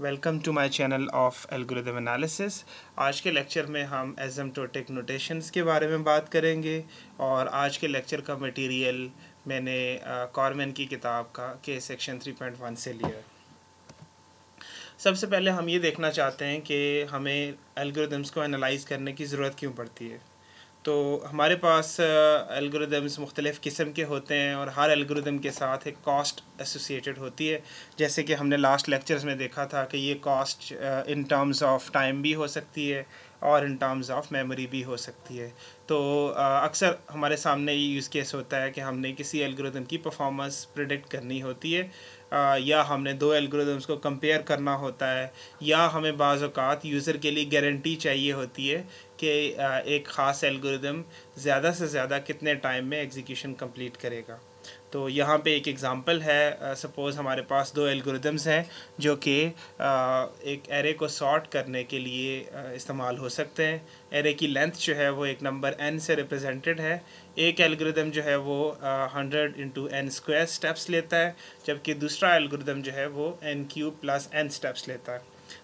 Welcome to my channel of algorithm analysis आज के lecture में हम टोटिक नोटेशंस के बारे में बात करेंगे और आज के लेक्चर का मटेरियल मैंने कॉर्मेन की किताब का के सेक्शन 3.1 से लिया है सबसे पहले हम ये देखना चाहते हैं कि हमें एल्गोरिदम्स को एनालाइज करने की ज़रूरत क्यों पड़ती है तो हमारे पास एल्गोरिदम्स मुख्तलिफ़ किस्म के होते हैं और हर एल्गोरिदम के साथ एक कॉस्ट एसोसिएटेड होती है जैसे कि हमने लास्ट लेक्चर्स में देखा था कि ये cost in terms of time भी हो सकती है और इन टर्म्स ऑफ मेमोरी भी हो सकती है तो अक्सर हमारे सामने ये यूज़ केस होता है कि हमने किसी एल्गोरिदम की परफॉर्मेंस प्रिडिक्ट करनी होती है या हमने दो एल्गोरिदम्स को कंपेयर करना होता है या हमें बाज़ात यूज़र के लिए गारंटी चाहिए होती है कि एक ख़ास एल्गोरिदम ज़्यादा से ज़्यादा कितने टाइम में एग्जीक्यूशन कंप्लीट करेगा तो यहाँ पे एक एग्ज़ाम्पल है सपोज़ हमारे पास दो एल्गोरिदम्स हैं जो कि एक एरे को सॉर्ट करने के लिए इस्तेमाल हो सकते हैं एरे की लेंथ जो है वो एक नंबर एन से रिप्रेजेंटेड है एक एल्गोरिदम जो है वो hundred into N square steps लेता है जबकि दूसरा एल्गोरिदम जो है वो N cube plus N steps लेता है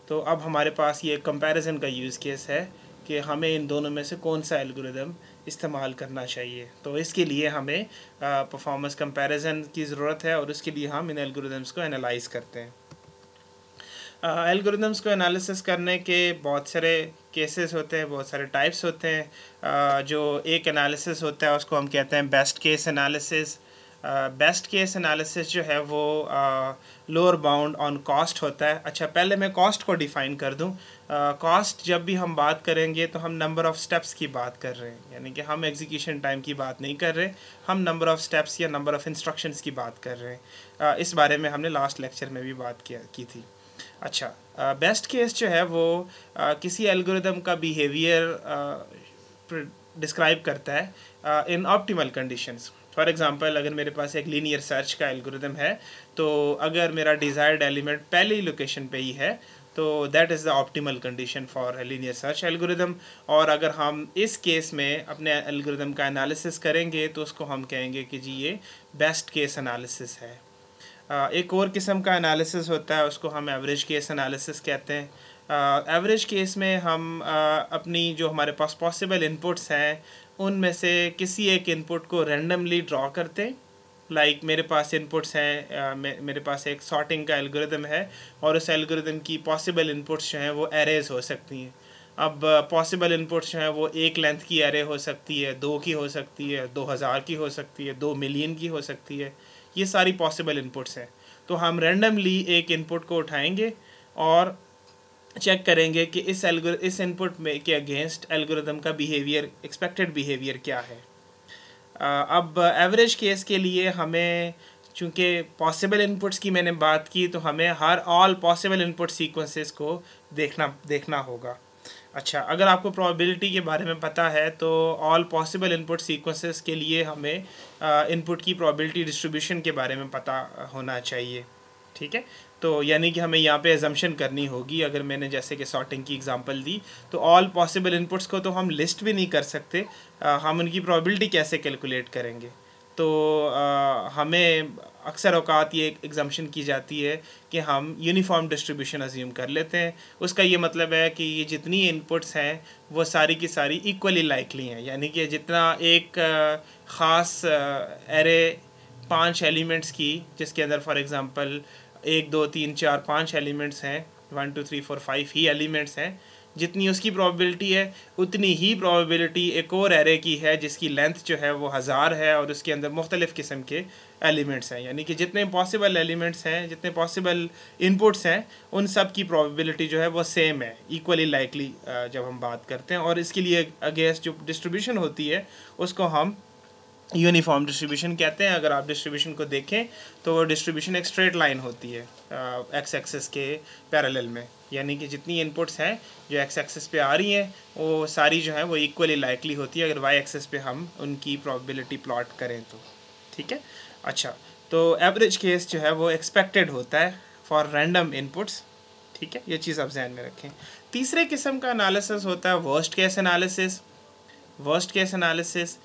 तो अब हमारे पास ये कंपैरिजन का यूज़ केस है कि हमें इन दोनों में से कौन सा एल्गोरिदम इस्तेमाल करना चाहिए तो इसके लिए हमें परफॉर्मेंस कंपैरिजन की ज़रूरत है और उसके लिए हम इन एल्गोरिदम्स को एनालाइज करते हैं एल्गोरिदम्स को एनालिसिस करने के बहुत सारे केसेस होते हैं बहुत सारे टाइप्स होते हैं जो एक एनालिसिस होता है उसको हम कहते हैं best case analysis best case analysis जो है वो लोअर बाउंड ऑन कॉस्ट होता है अच्छा पहले मैं कॉस्ट को डिफ़ाइन कर दूं कॉस्ट uh, जब भी हम बात करेंगे तो हम नंबर ऑफ़ स्टेप्स की बात कर रहे हैं यानी कि हम एग्जीक्यूशन टाइम की बात नहीं कर रहे हम नंबर ऑफ़ स्टेप्स या नंबर ऑफ़ इंस्ट्रक्शंस की बात कर रहे हैं uh, इस बारे में हमने लास्ट लेक्चर में भी बात किया की थी अच्छा बेस्ट केस जो है वो किसी एल्गोरिदम का बिहेवियर डिस्क्राइब करता है in optimal conditions for example अगर मेरे पास एक लीनियर सर्च का एल्गोरिदम है तो अगर मेरा डिज़ायर्ड एलिमेंट पहले ही लोकेशन पे ही है तो that is the optimal condition for linear search algorithm और अगर हम इस केस में अपने एल्गोरिदम का एनालिसिस करेंगे तो उसको हम कहेंगे कि जी ये बेस्ट केस एनालिसिस है एक और किस्म का एनालिसिस होता है उसको हम एवरेज केस एनालिसिस कहते हैं एवरेज uh, केस में हम uh, अपनी जो हमारे पास पॉसिबल इनपुट्स हैं उनमें से किसी एक इनपुट को रेंडमली ड्रॉ करते हैं लाइक like, मेरे पास इनपुट्स हैं मे, मेरे पास एक सॉर्टिंग का एल्गोरिदम है और उस एल्गोरिदम की पॉसिबल इनपुट्स जो हैं वो एरेज हो सकती हैं अब पॉसिबल इनपुट्स जो हैं वो एक लेंथ की एरे हो सकती है दो की हो सकती है दो हज़ार की हो सकती है दो मिलियन की हो सकती है ये सारी पॉसिबल इनपुट्स हैं तो हम रैंडमली एक इनपुट को उठाएंगे और चेक करेंगे कि इस एल्गो इस इनपुट में के अगेंस्ट एल्गोरिदम का बिहेवियर एक्सपेक्टेड बिहेवियर क्या है अब एवरेज केस के लिए हमें चूँकि पॉसिबल इनपुट्स की मैंने बात की तो हमें हर ऑल पॉसिबल इनपुट सीक्वेंसेस को देखना देखना होगा अच्छा अगर आपको प्रोबेबिलिटी के बारे में पता है तो ऑल पॉसिबल इनपुट सीक्वेंसेस के लिए हमें इनपुट की प्रोबेबिलिटी डिस्ट्रीब्यूशन के बारे में पता होना चाहिए ठीक है तो यानी कि हमें यहाँ पे एजम्पन करनी होगी अगर मैंने जैसे कि सॉर्टिंग की एग्जांपल दी तो ऑल पॉसिबल इनपुट्स को तो हम लिस्ट भी नहीं कर सकते आ, हम उनकी प्रॉबिलिटी कैसे कैलकुलेट करेंगे तो आ, हमें अक्सर अवकात ये एग्जामेशन की जाती है कि हम यूनिफॉर्म डिस्ट्रीब्यूशन अज्यूम कर लेते हैं उसका ये मतलब है कि ये जितनी इनपुट्स हैं वो सारी की सारी इक्वली लाइकली हैं यानी कि जितना एक ख़ास एरे पांच एलिमेंट्स की जिसके अंदर फॉर एग्ज़ाम्पल एक दो तीन चार पाँच एलिमेंट्स हैं one two three four five ही एलिमेंट्स हैं जितनी उसकी प्रोबेबिलिटी है उतनी ही प्रोबेबिलिटी एक और एरे की है जिसकी लेंथ जो है वो हज़ार है और उसके अंदर मुख्तलिफ़ किस्म के एलिमेंट्स हैं यानी कि जितने पॉसिबल एलिमेंट्स हैं जितने पॉसिबल इनपुट्स हैं उन सब की प्रोबेबिलिटी जो है वो सेम है इक्वली लाइकली जब हम बात करते हैं और इसके लिए अगेंस्ट जो डिस्ट्रीब्यूशन होती है उसको हम यूनिफॉर्म डिस्ट्रीब्यूशन कहते हैं अगर आप डिस्ट्रीब्यूशन को देखें तो वो डिस्ट्रीब्यूशन एक स्ट्रेट लाइन होती है एक्स एक्सेस के पैरेलल में यानी कि जितनी इनपुट्स हैं जो एक्स एक्सेस पे आ रही हैं वो सारी जो है वो इक्वली लाइकली होती है अगर वाई एक्सेस पे हम उनकी प्रॉबिलिटी प्लॉट करें तो ठीक है अच्छा तो एवरेज केस जो है वो एक्सपेक्टेड होता है फॉर रैंडम इनपुट्स ठीक है ये चीज़ आप जहन में रखें तीसरे किस्म का अनालिस होता है worst case analysis worst case analysis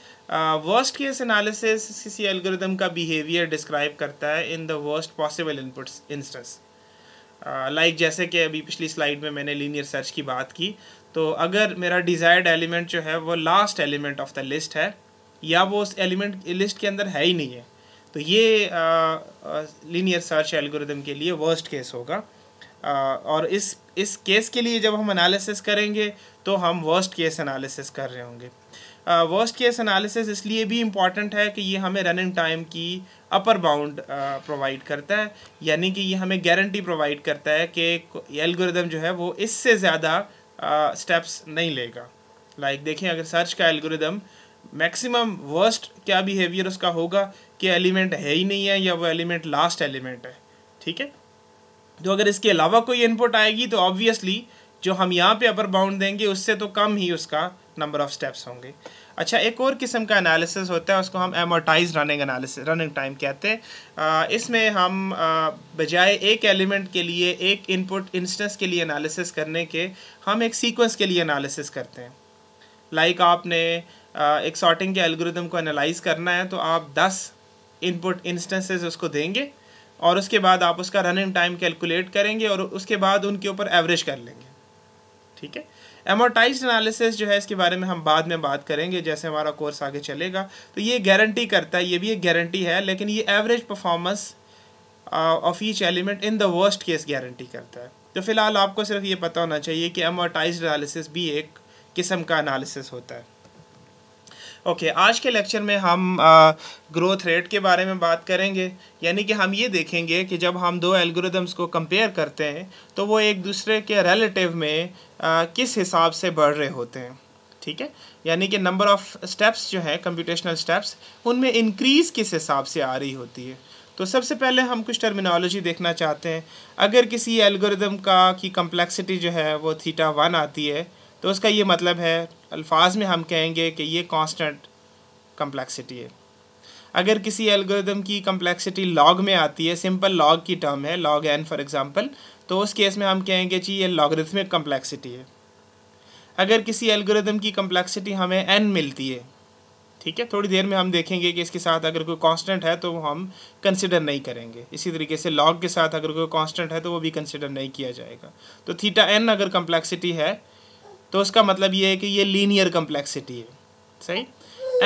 worst case analysis किसी एल्गोरिदम का बिहेवियर डिस्क्राइब करता है in the worst possible inputs instance like जैसे कि अभी पिछली स्लाइड में मैंने लीनियर सर्च की बात की तो अगर मेरा डिज़ायर्ड एलिमेंट जो है वो last element of the list है या वो उस एलिमेंट लिस्ट के अंदर है ही नहीं है तो ये लीनियर सर्च एल्गोरिदम के लिए वर्स्ट केस होगा uh, और इस इस केस के लिए जब हम एनालिसिस करेंगे तो हम वर्स्ट केस एनालिसिस कर रहे होंगे वर्स्ट केस एनालिसिस इसलिए भी इम्पॉर्टेंट है कि ये हमें रनिंग टाइम की अपर बाउंड प्रोवाइड करता है यानी कि ये हमें गारंटी प्रोवाइड करता है कि एल्गोरिदम जो है वो इससे ज़्यादा स्टेप्स नहीं लेगा लाइक like, देखें अगर सर्च का एल्गोरिदम मैक्सिमम वर्स्ट क्या बिहेवियर उसका होगा कि एलिमेंट है ही नहीं है या वो एलिमेंट लास्ट एलिमेंट है ठीक है तो अगर इसके अलावा कोई इनपुट आएगी तो ऑब्वियसली जो हम यहाँ पे अपर बाउंड देंगे उससे तो कम ही उसका नंबर ऑफ स्टेप्स होंगे अच्छा एक और किस्म का एनालिसिस होता है उसको हम amortize running analysis running time कहते हैं इसमें हम बजाय एक एलिमेंट के लिए एक इनपुट इंस्टेंस के लिए एनालिसिस करने के हम एक सीक्वेंस के लिए एनालिसिस करते हैं लाइक like आपने आ, एक सॉर्टिंग के एलग्रिदम को एनालाइज करना है तो आप 10 इनपुट इंस्टेंसेस उसको देंगे और उसके बाद आप उसका रनिंग टाइम कैलकुलेट करेंगे और उसके बाद उनके ऊपर एवरेज कर लेंगे ठीक है एमोटाइज एनालिसिस जो है इसके बारे में हम बाद में बात करेंगे जैसे हमारा कोर्स आगे चलेगा तो ये गारंटी करता है ये भी एक गारंटी है लेकिन ये average performance of each element in the worst case guarantee करता है तो फिलहाल आपको सिर्फ ये पता होना चाहिए कि एमोटाइज एनालिसिस भी एक किस्म का एनालिसिस होता है ओके okay, आज के लेक्चर में हम ग्रोथ रेट के बारे में बात करेंगे यानी कि हम ये देखेंगे कि जब हम दो एल्गोरिदम्स को कंपेयर करते हैं तो वो एक दूसरे के रिलेटिव में आ, किस हिसाब से बढ़ रहे होते हैं ठीक है यानी कि नंबर ऑफ स्टेप्स जो हैं कंप्यूटेशनल स्टेप्स उनमें इंक्रीज़ किस हिसाब से आ रही होती है तो सबसे पहले हम कुछ टर्मिनोलॉजी देखना चाहते हैं अगर किसी एल्गोरिदम का की कम्प्लेक्सिटी जो है वो थीटा वन आती है तो उसका ये मतलब है अल्फाज में हम कहेंगे कि ये कांस्टेंट कम्प्लेक्सिटी है अगर किसी एल्गोरिदम की कम्प्लेक्सिटी लॉग में आती है सिंपल लॉग की टर्म है लॉग एन फॉर एग्जांपल तो उस केस में हम कहेंगे जी ये लॉगरिथमिक कम्प्लेक्सिटी है अगर किसी एल्गोरिदम की कम्प्लेक्सिटी हमें एन मिलती है ठीक है थोड़ी देर में हम देखेंगे कि इसके साथ अगर कोई कांस्टेंट है तो हम कंसिडर नहीं करेंगे इसी तरीके से लॉग के साथ अगर कोई कांस्टेंट है तो वो भी कंसिडर नहीं किया जाएगा तो थीटा एन अगर कम्प्लेक्सिटी है तो उसका मतलब ये है कि ये लीनियर कम्प्लेक्सिटी है सही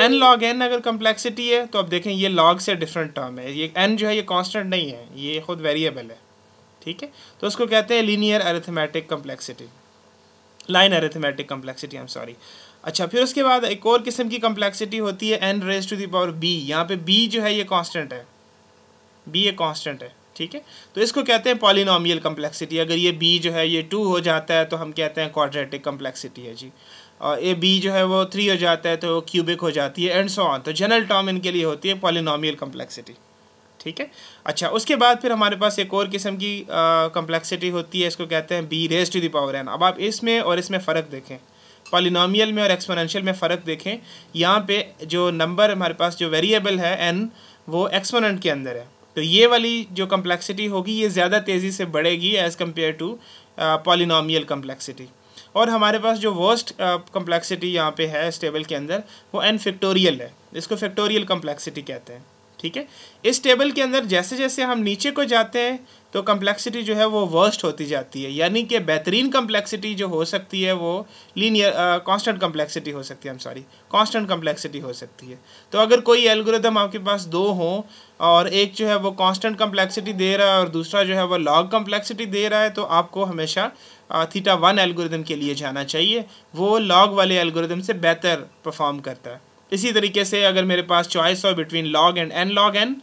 एन लॉग एन अगर कम्प्लेक्सिटी है तो अब देखें ये लॉग से डिफरेंट टर्म है ये एन जो है ये कॉन्स्टेंट नहीं है ये खुद वेरिएबल है ठीक है तो उसको कहते हैं linear arithmetic complexity line arithmetic complexity I am sorry अच्छा फिर उसके बाद एक और किस्म की कम्प्लेक्सिटी होती है N raise to the power B यहाँ पे बी जो है ये कॉन्स्टेंट है बी ये कॉन्स्टेंट है ठीक है तो इसको कहते हैं पॉलिनोमियल कम्प्लेक्सिटी अगर ये बी जो है ये टू हो जाता है तो हम कहते हैं क्वाड्रेटिक कम्प्लेक्सिटी है जी और ए बी जो है वो थ्री हो जाता है तो क्यूबिक हो जाती है एंड सो ऑन तो जनरल टर्म इनके लिए होती है पॉलिनोमियल कम्प्लेक्सिटी ठीक है अच्छा उसके बाद फिर हमारे पास एक और किस्म की कम्प्लेक्सिटी होती है इसको कहते हैं B raise to the power N अब आप इसमें और इसमें फ़र्क देखें पॉलिनोमियल में और एक्सपोनेंशियल में फ़र्क देखें यहाँ पे जो नंबर हमारे पास जो वेरिएबल है एन वो एक्सपोनेंट के अंदर है तो ये वाली जो कम्प्लेक्सिटी होगी ये ज़्यादा तेज़ी से बढ़ेगी as compare to polynomial complexity और हमारे पास जो वर्स्ट कम्प्लेक्सिटी uh, यहाँ पे है इस टेबल के अंदर वो एन फैक्टोरियल है इसको फैक्टोरियल कम्प्लेक्सिटी कहते हैं ठीक है इस टेबल के अंदर जैसे जैसे हम नीचे को जाते हैं तो कम्प्लेक्सिटी जो है वो वर्स्ट होती जाती है यानी कि बेहतरीन कम्प्लेक्सिटी जो हो सकती है वो लीनियर कांस्टेंट कम्प्लेक्सिटी हो सकती है हम सॉरी कांस्टेंट कम्प्लेक्सिटी हो सकती है तो अगर कोई एल्गोरिदम आपके पास दो हों और एक जो है वो कांस्टेंट कम्प्लेक्सिटी दे रहा है और दूसरा जो है वो लॉग कम्प्लेक्सिटी दे रहा है तो आपको हमेशा थीटा वन एल्गोरिदम के लिए जाना चाहिए वो लॉग वाले एल्गोरिदम से बेहतर परफॉर्म करता है इसी तरीके से अगर मेरे पास चॉइस हो between log and N log N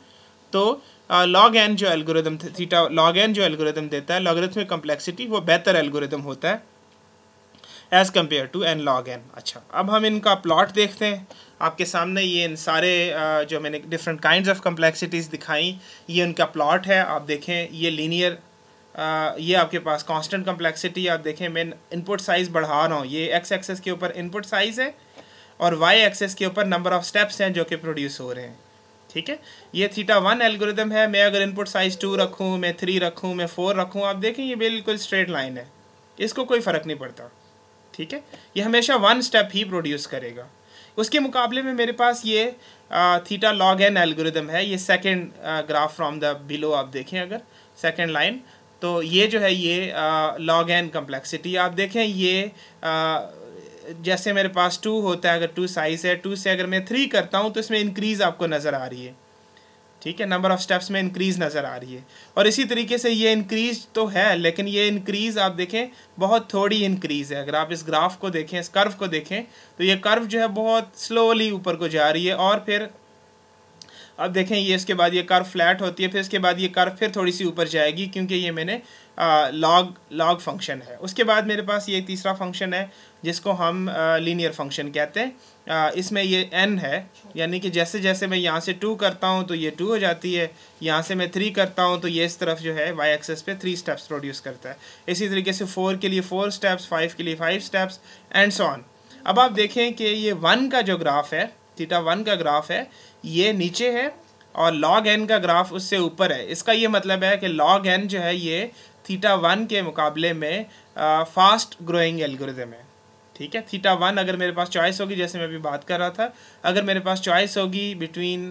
तो लॉग uh, एन जो एल्गोरिदम थीटा लॉग एन जो एल्गोरिदम देता है लॉगरिथमिक कम्प्लेक्सिटी वो बेहतर एल्गोरिदम होता है as compare to N log N अच्छा अब हम इनका प्लॉट देखते हैं आपके सामने ये इन सारे uh, जो मैंने डिफरेंट काइंड ऑफ कम्प्लेक्सिटीज़ दिखाई ये उनका प्लॉट है आप देखें ये लीनियर uh, ये आपके पास कांस्टेंट कम्प्लेक्सिटी आप देखें मैं इनपुट साइज़ बढ़ा रहा हूँ ये एक्स एक्सेस के ऊपर इनपुट साइज़ है और वाई एक्सेस के ऊपर नंबर ऑफ स्टेप्स हैं जो कि प्रोड्यूस हो रहे हैं ठीक है ये थीटा वन एल्गोरिदम है मैं अगर इनपुट साइज टू रखूँ मैं थ्री रखूँ मैं फोर रखूँ आप देखें ये बिल्कुल स्ट्रेट लाइन है इसको कोई फ़र्क नहीं पड़ता ठीक है ये हमेशा वन स्टेप ही प्रोड्यूस करेगा उसके मुकाबले में मेरे पास ये थीटा लॉग एन एल्गोरिदम है ये second graph from the below आप देखें अगर सेकेंड लाइन तो ये जो है ये लॉग एन कम्प्लेक्सिटी आप देखें ये जैसे मेरे पास टू होता है अगर टू साइज़ है टू से अगर मैं थ्री करता हूँ तो इसमें इंक्रीज़ आपको नज़र आ रही है ठीक है नंबर ऑफ़ स्टेप्स में इंक्रीज़ नज़र आ रही है और इसी तरीके से ये इंक्रीज़ तो है लेकिन ये इंक्रीज़ आप देखें बहुत थोड़ी इंक्रीज़ है अगर आप इस ग्राफ को देखें इस कर्व को देखें तो ये कर्व जो है बहुत स्लोली ऊपर को जा रही है और फिर अब देखें ये इसके बाद ये कर्व फ्लैट होती है फिर इसके बाद ये कर्व फिर थोड़ी सी ऊपर जाएगी क्योंकि ये मैंने लॉग लॉग फंक्शन है उसके बाद मेरे पास ये तीसरा फंक्शन है जिसको हम लीनियर फंक्शन कहते हैं इसमें ये एन है यानी कि जैसे जैसे मैं यहाँ से टू करता हूँ तो ये टू हो जाती है यहाँ से मैं थ्री करता हूँ तो ये इस तरफ जो है वाई एक्सेस पे थ्री स्टेप्स प्रोड्यूस करता है इसी तरीके से फोर के लिए फोर स्टेप्स फाइव के लिए five steps and so on अब आप देखें कि ये वन का जो ग्राफ है थीटा वन का ग्राफ है ये नीचे है और लॉग एन का ग्राफ उससे ऊपर है इसका ये मतलब है कि लॉग एन जो है ये थीटा वन के मुकाबले में फास्ट ग्रोइंग एल्गोरिज्म है ठीक है थीटा वन अगर मेरे पास चॉइस होगी जैसे मैं अभी बात कर रहा था अगर मेरे पास चॉइस होगी बिटवीन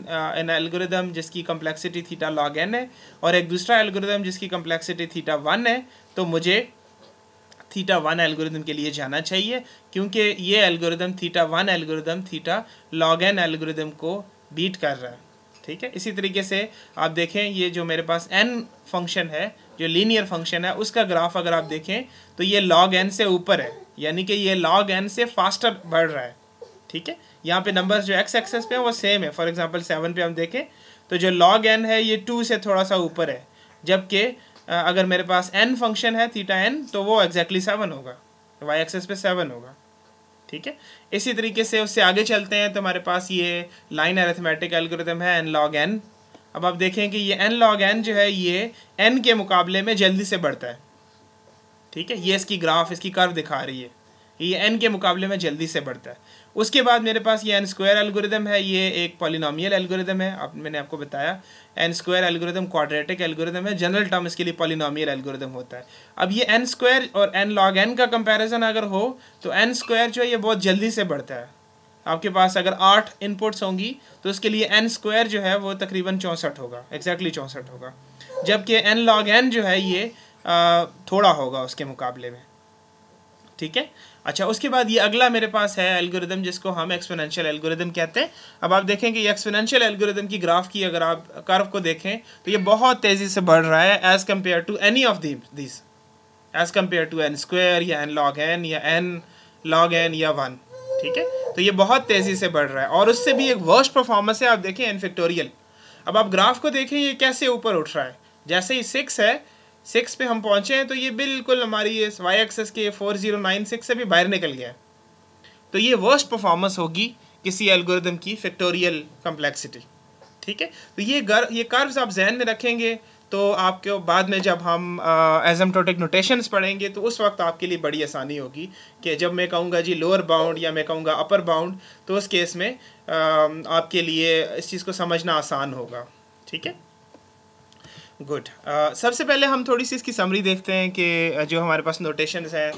एन एल्गोरिदम जिसकी कम्प्लेक्सिटी थीटा लॉग एन है और एक दूसरा एल्गोरिदम जिसकी कम्प्लेक्सिटी थीटा वन है तो मुझे थीटा वन एल्गोरिदम के लिए जाना चाहिए क्योंकि ये algorithm theta one algorithm theta log N algorithm को बीट कर रहा है ठीक है इसी तरीके से आप देखें ये जो मेरे पास एन फंक्शन है जो लीनियर फंक्शन है उसका ग्राफ अगर आप देखें तो ये लॉग एन से ऊपर है यानी कि ये लॉग एन से फास्टर बढ़ रहा है ठीक है यहाँ पे नंबर्स जो एक्स एक्सेस पे हैं वो सेम है फॉर एग्जांपल सेवन पे हम देखें तो जो लॉग एन है ये टू से थोड़ा सा ऊपर है जबकि अगर मेरे पास एन फंक्शन है थीटा एन तो वो एग्जैक्टली exactly सेवन होगा वाई एक्सेस पे सेवन होगा ठीक है इसी तरीके से उससे आगे चलते हैं तो हमारे पास ये लाइन एरेथमेटिक एल्गोरिदम है एन लॉग एन अब आप देखें कि ये एन लॉग एन जो है ये एन के मुकाबले में जल्दी से बढ़ता है ठीक है ये इसकी ग्राफ इसकी कर्व दिखा रही है ये एन के मुकाबले में जल्दी से बढ़ता है उसके बाद मेरे पास ये एन स्क्वायर एल्गोरिदम है ये एक पॉलिनोमियल एल्गोरिदम है आप मैंने आपको बताया N square algorithm quadratic algorithm है जनरल टर्म इसके लिए पॉलिनोमियल एल्गोरिदम होता है अब ये एन स्क्वायर और एन लॉग एन का कंपैरिजन अगर हो तो एन स्क्वायर जो है ये बहुत जल्दी से बढ़ता है आपके पास अगर आठ इनपुट्स होंगी तो उसके लिए एन स्क्वायर जो है वो तकरीबन चौंसठ होगा एग्जैक्टली exactly चौंसठ होगा जबकि एन लॉग एन जो है ये आ, थोड़ा होगा उसके मुकाबले में ठीक है अच्छा उसके बाद ये अगला मेरे पास है एल्गोरिदम जिसको हम एक्सपोनेंशियल एल्गोरिदम कहते हैं अब आप देखें कि एक्सपोनेंशियल एल्गोरिदम की ग्राफ की अगर आप कर्व को देखें तो ये बहुत तेज़ी से बढ़ रहा है as compare to any of this as compare to N square या एन लॉग एन या एन लॉग एन या वन ठीक है तो ये बहुत तेज़ी से बढ़ रहा है और उससे भी एक वर्स्ट परफॉर्मेंस है आप देखें एन फैक्टोरियल अब आप ग्राफ को देखें ये कैसे ऊपर उठ रहा है जैसे ही सिक्स है सिक्स पे हम पहुंचे हैं तो ये बिल्कुल हमारी ये वाई एक्सेस के फोर जीरो नाइन सिक्स से भी बाहर निकल गया तो ये वर्स्ट परफॉर्मेंस होगी किसी एल्गोरिदम की फैक्टोरियल कम्प्लेक्सिटी ठीक है तो ये गर, ये कर्व्स आप जहन में रखेंगे तो आपके बाद में जब हम एजमटोटिक नोटेशन पढ़ेंगे तो उस वक्त आपके लिए बड़ी आसानी होगी कि जब मैं कहूँगा जी लोअर बाउंड या मैं कहूँगा अपर बाउंड तो उस केस में आ, आपके लिए इस चीज़ को समझना आसान होगा ठीक है गुड uh, सबसे पहले हम थोड़ी सी इसकी समरी देखते हैं कि uh, जो हमारे पास नोटेशंस हैं